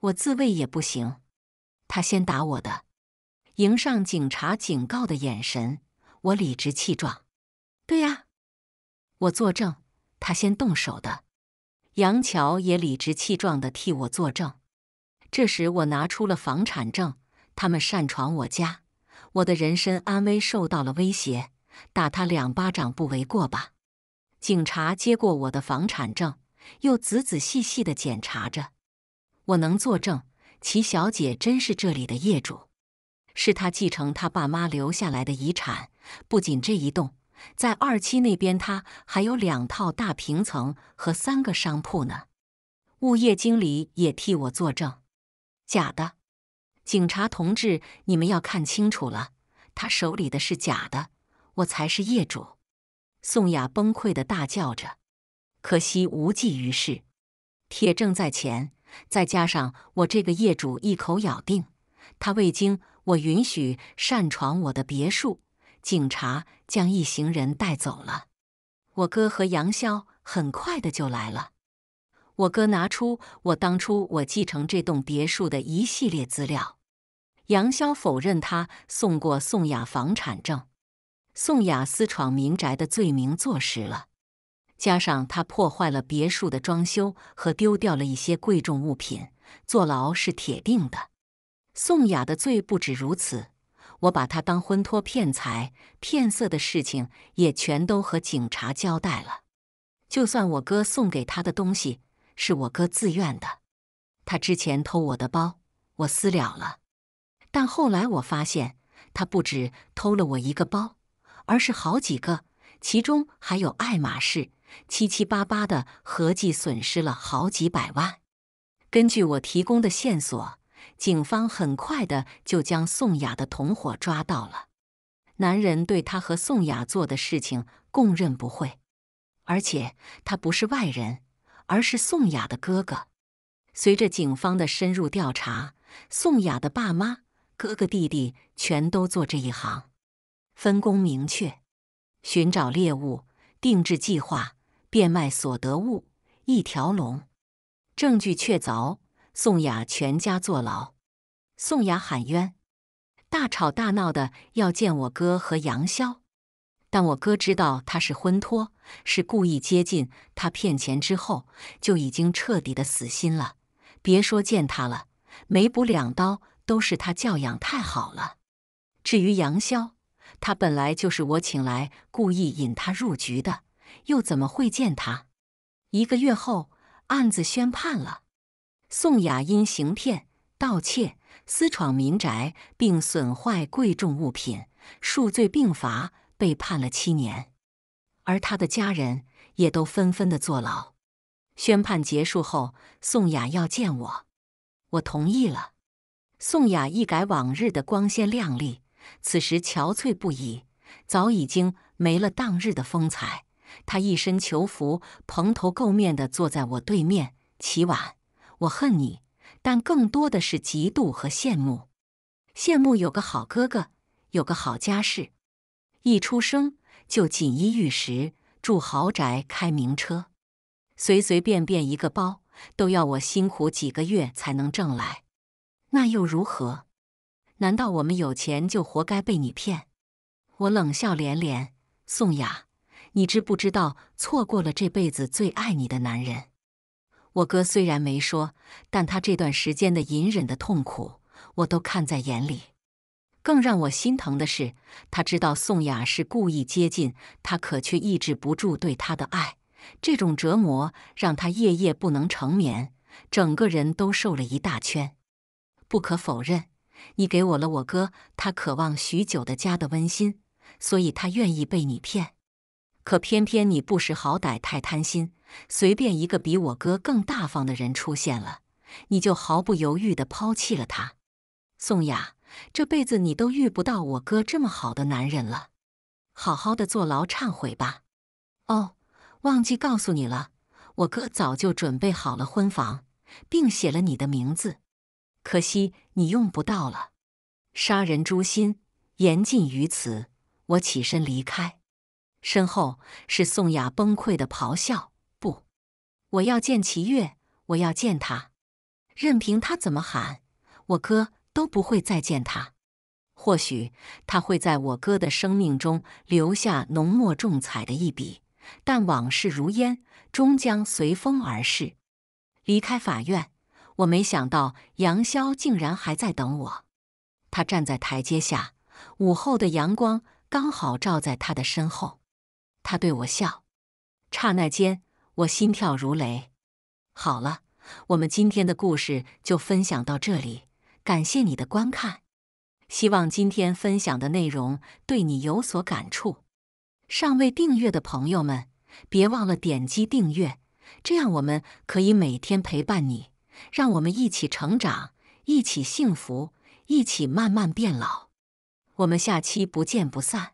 我自卫也不行，他先打我的。迎上警察警告的眼神，我理直气壮：“对呀，我作证，他先动手的。”杨桥也理直气壮的替我作证。这时，我拿出了房产证，他们擅闯我家，我的人身安危受到了威胁，打他两巴掌不为过吧？警察接过我的房产证，又仔仔细细的检查着。我能作证，齐小姐真是这里的业主，是她继承她爸妈留下来的遗产。不仅这一栋，在二期那边，她还有两套大平层和三个商铺呢。物业经理也替我作证，假的！警察同志，你们要看清楚了，他手里的是假的，我才是业主。宋雅崩溃的大叫着，可惜无济于事，铁证在前。再加上我这个业主一口咬定，他未经我允许擅闯我的别墅，警察将一行人带走了。我哥和杨潇很快的就来了。我哥拿出我当初我继承这栋别墅的一系列资料，杨潇否认他送过宋雅房产证，宋雅私闯民宅的罪名坐实了。加上他破坏了别墅的装修和丢掉了一些贵重物品，坐牢是铁定的。宋雅的罪不止如此，我把他当婚托骗财骗色的事情也全都和警察交代了。就算我哥送给他的东西是我哥自愿的，他之前偷我的包我私了了，但后来我发现他不止偷了我一个包，而是好几个，其中还有爱马仕。七七八八的合计损失了好几百万。根据我提供的线索，警方很快的就将宋雅的同伙抓到了。男人对他和宋雅做的事情供认不讳，而且他不是外人，而是宋雅的哥哥。随着警方的深入调查，宋雅的爸妈、哥哥、弟弟全都做这一行，分工明确，寻找猎物，定制计划。变卖所得物，一条龙，证据确凿，宋雅全家坐牢。宋雅喊冤，大吵大闹的要见我哥和杨潇，但我哥知道他是婚托，是故意接近他骗钱之后，就已经彻底的死心了。别说见他了，每补两刀都是他教养太好了。至于杨潇，他本来就是我请来故意引他入局的。又怎么会见他？一个月后，案子宣判了，宋雅因行骗、盗窃、私闯民宅并损坏贵重物品，数罪并罚，被判了七年。而他的家人也都纷纷的坐牢。宣判结束后，宋雅要见我，我同意了。宋雅一改往日的光鲜亮丽，此时憔悴不已，早已经没了当日的风采。他一身囚服，蓬头垢面地坐在我对面齐婉，我恨你，但更多的是嫉妒和羡慕。羡慕有个好哥哥，有个好家世，一出生就锦衣玉食，住豪宅，开名车，随随便便一个包都要我辛苦几个月才能挣来。那又如何？难道我们有钱就活该被你骗？我冷笑连连。宋雅。你知不知道，错过了这辈子最爱你的男人？我哥虽然没说，但他这段时间的隐忍的痛苦，我都看在眼里。更让我心疼的是，他知道宋雅是故意接近他，可却抑制不住对她的爱。这种折磨让他夜夜不能成眠，整个人都瘦了一大圈。不可否认，你给我了我哥他渴望许久的家的温馨，所以他愿意被你骗。可偏偏你不识好歹，太贪心，随便一个比我哥更大方的人出现了，你就毫不犹豫地抛弃了他。宋雅，这辈子你都遇不到我哥这么好的男人了，好好的坐牢忏悔吧。哦，忘记告诉你了，我哥早就准备好了婚房，并写了你的名字，可惜你用不到了。杀人诛心，言尽于此。我起身离开。身后是宋雅崩溃的咆哮。不，我要见齐月，我要见他。任凭他怎么喊，我哥都不会再见他。或许他会在我哥的生命中留下浓墨重彩的一笔，但往事如烟，终将随风而逝。离开法院，我没想到杨潇竟然还在等我。他站在台阶下，午后的阳光刚好照在他的身后。他对我笑，刹那间我心跳如雷。好了，我们今天的故事就分享到这里，感谢你的观看。希望今天分享的内容对你有所感触。尚未订阅的朋友们，别忘了点击订阅，这样我们可以每天陪伴你，让我们一起成长，一起幸福，一起慢慢变老。我们下期不见不散。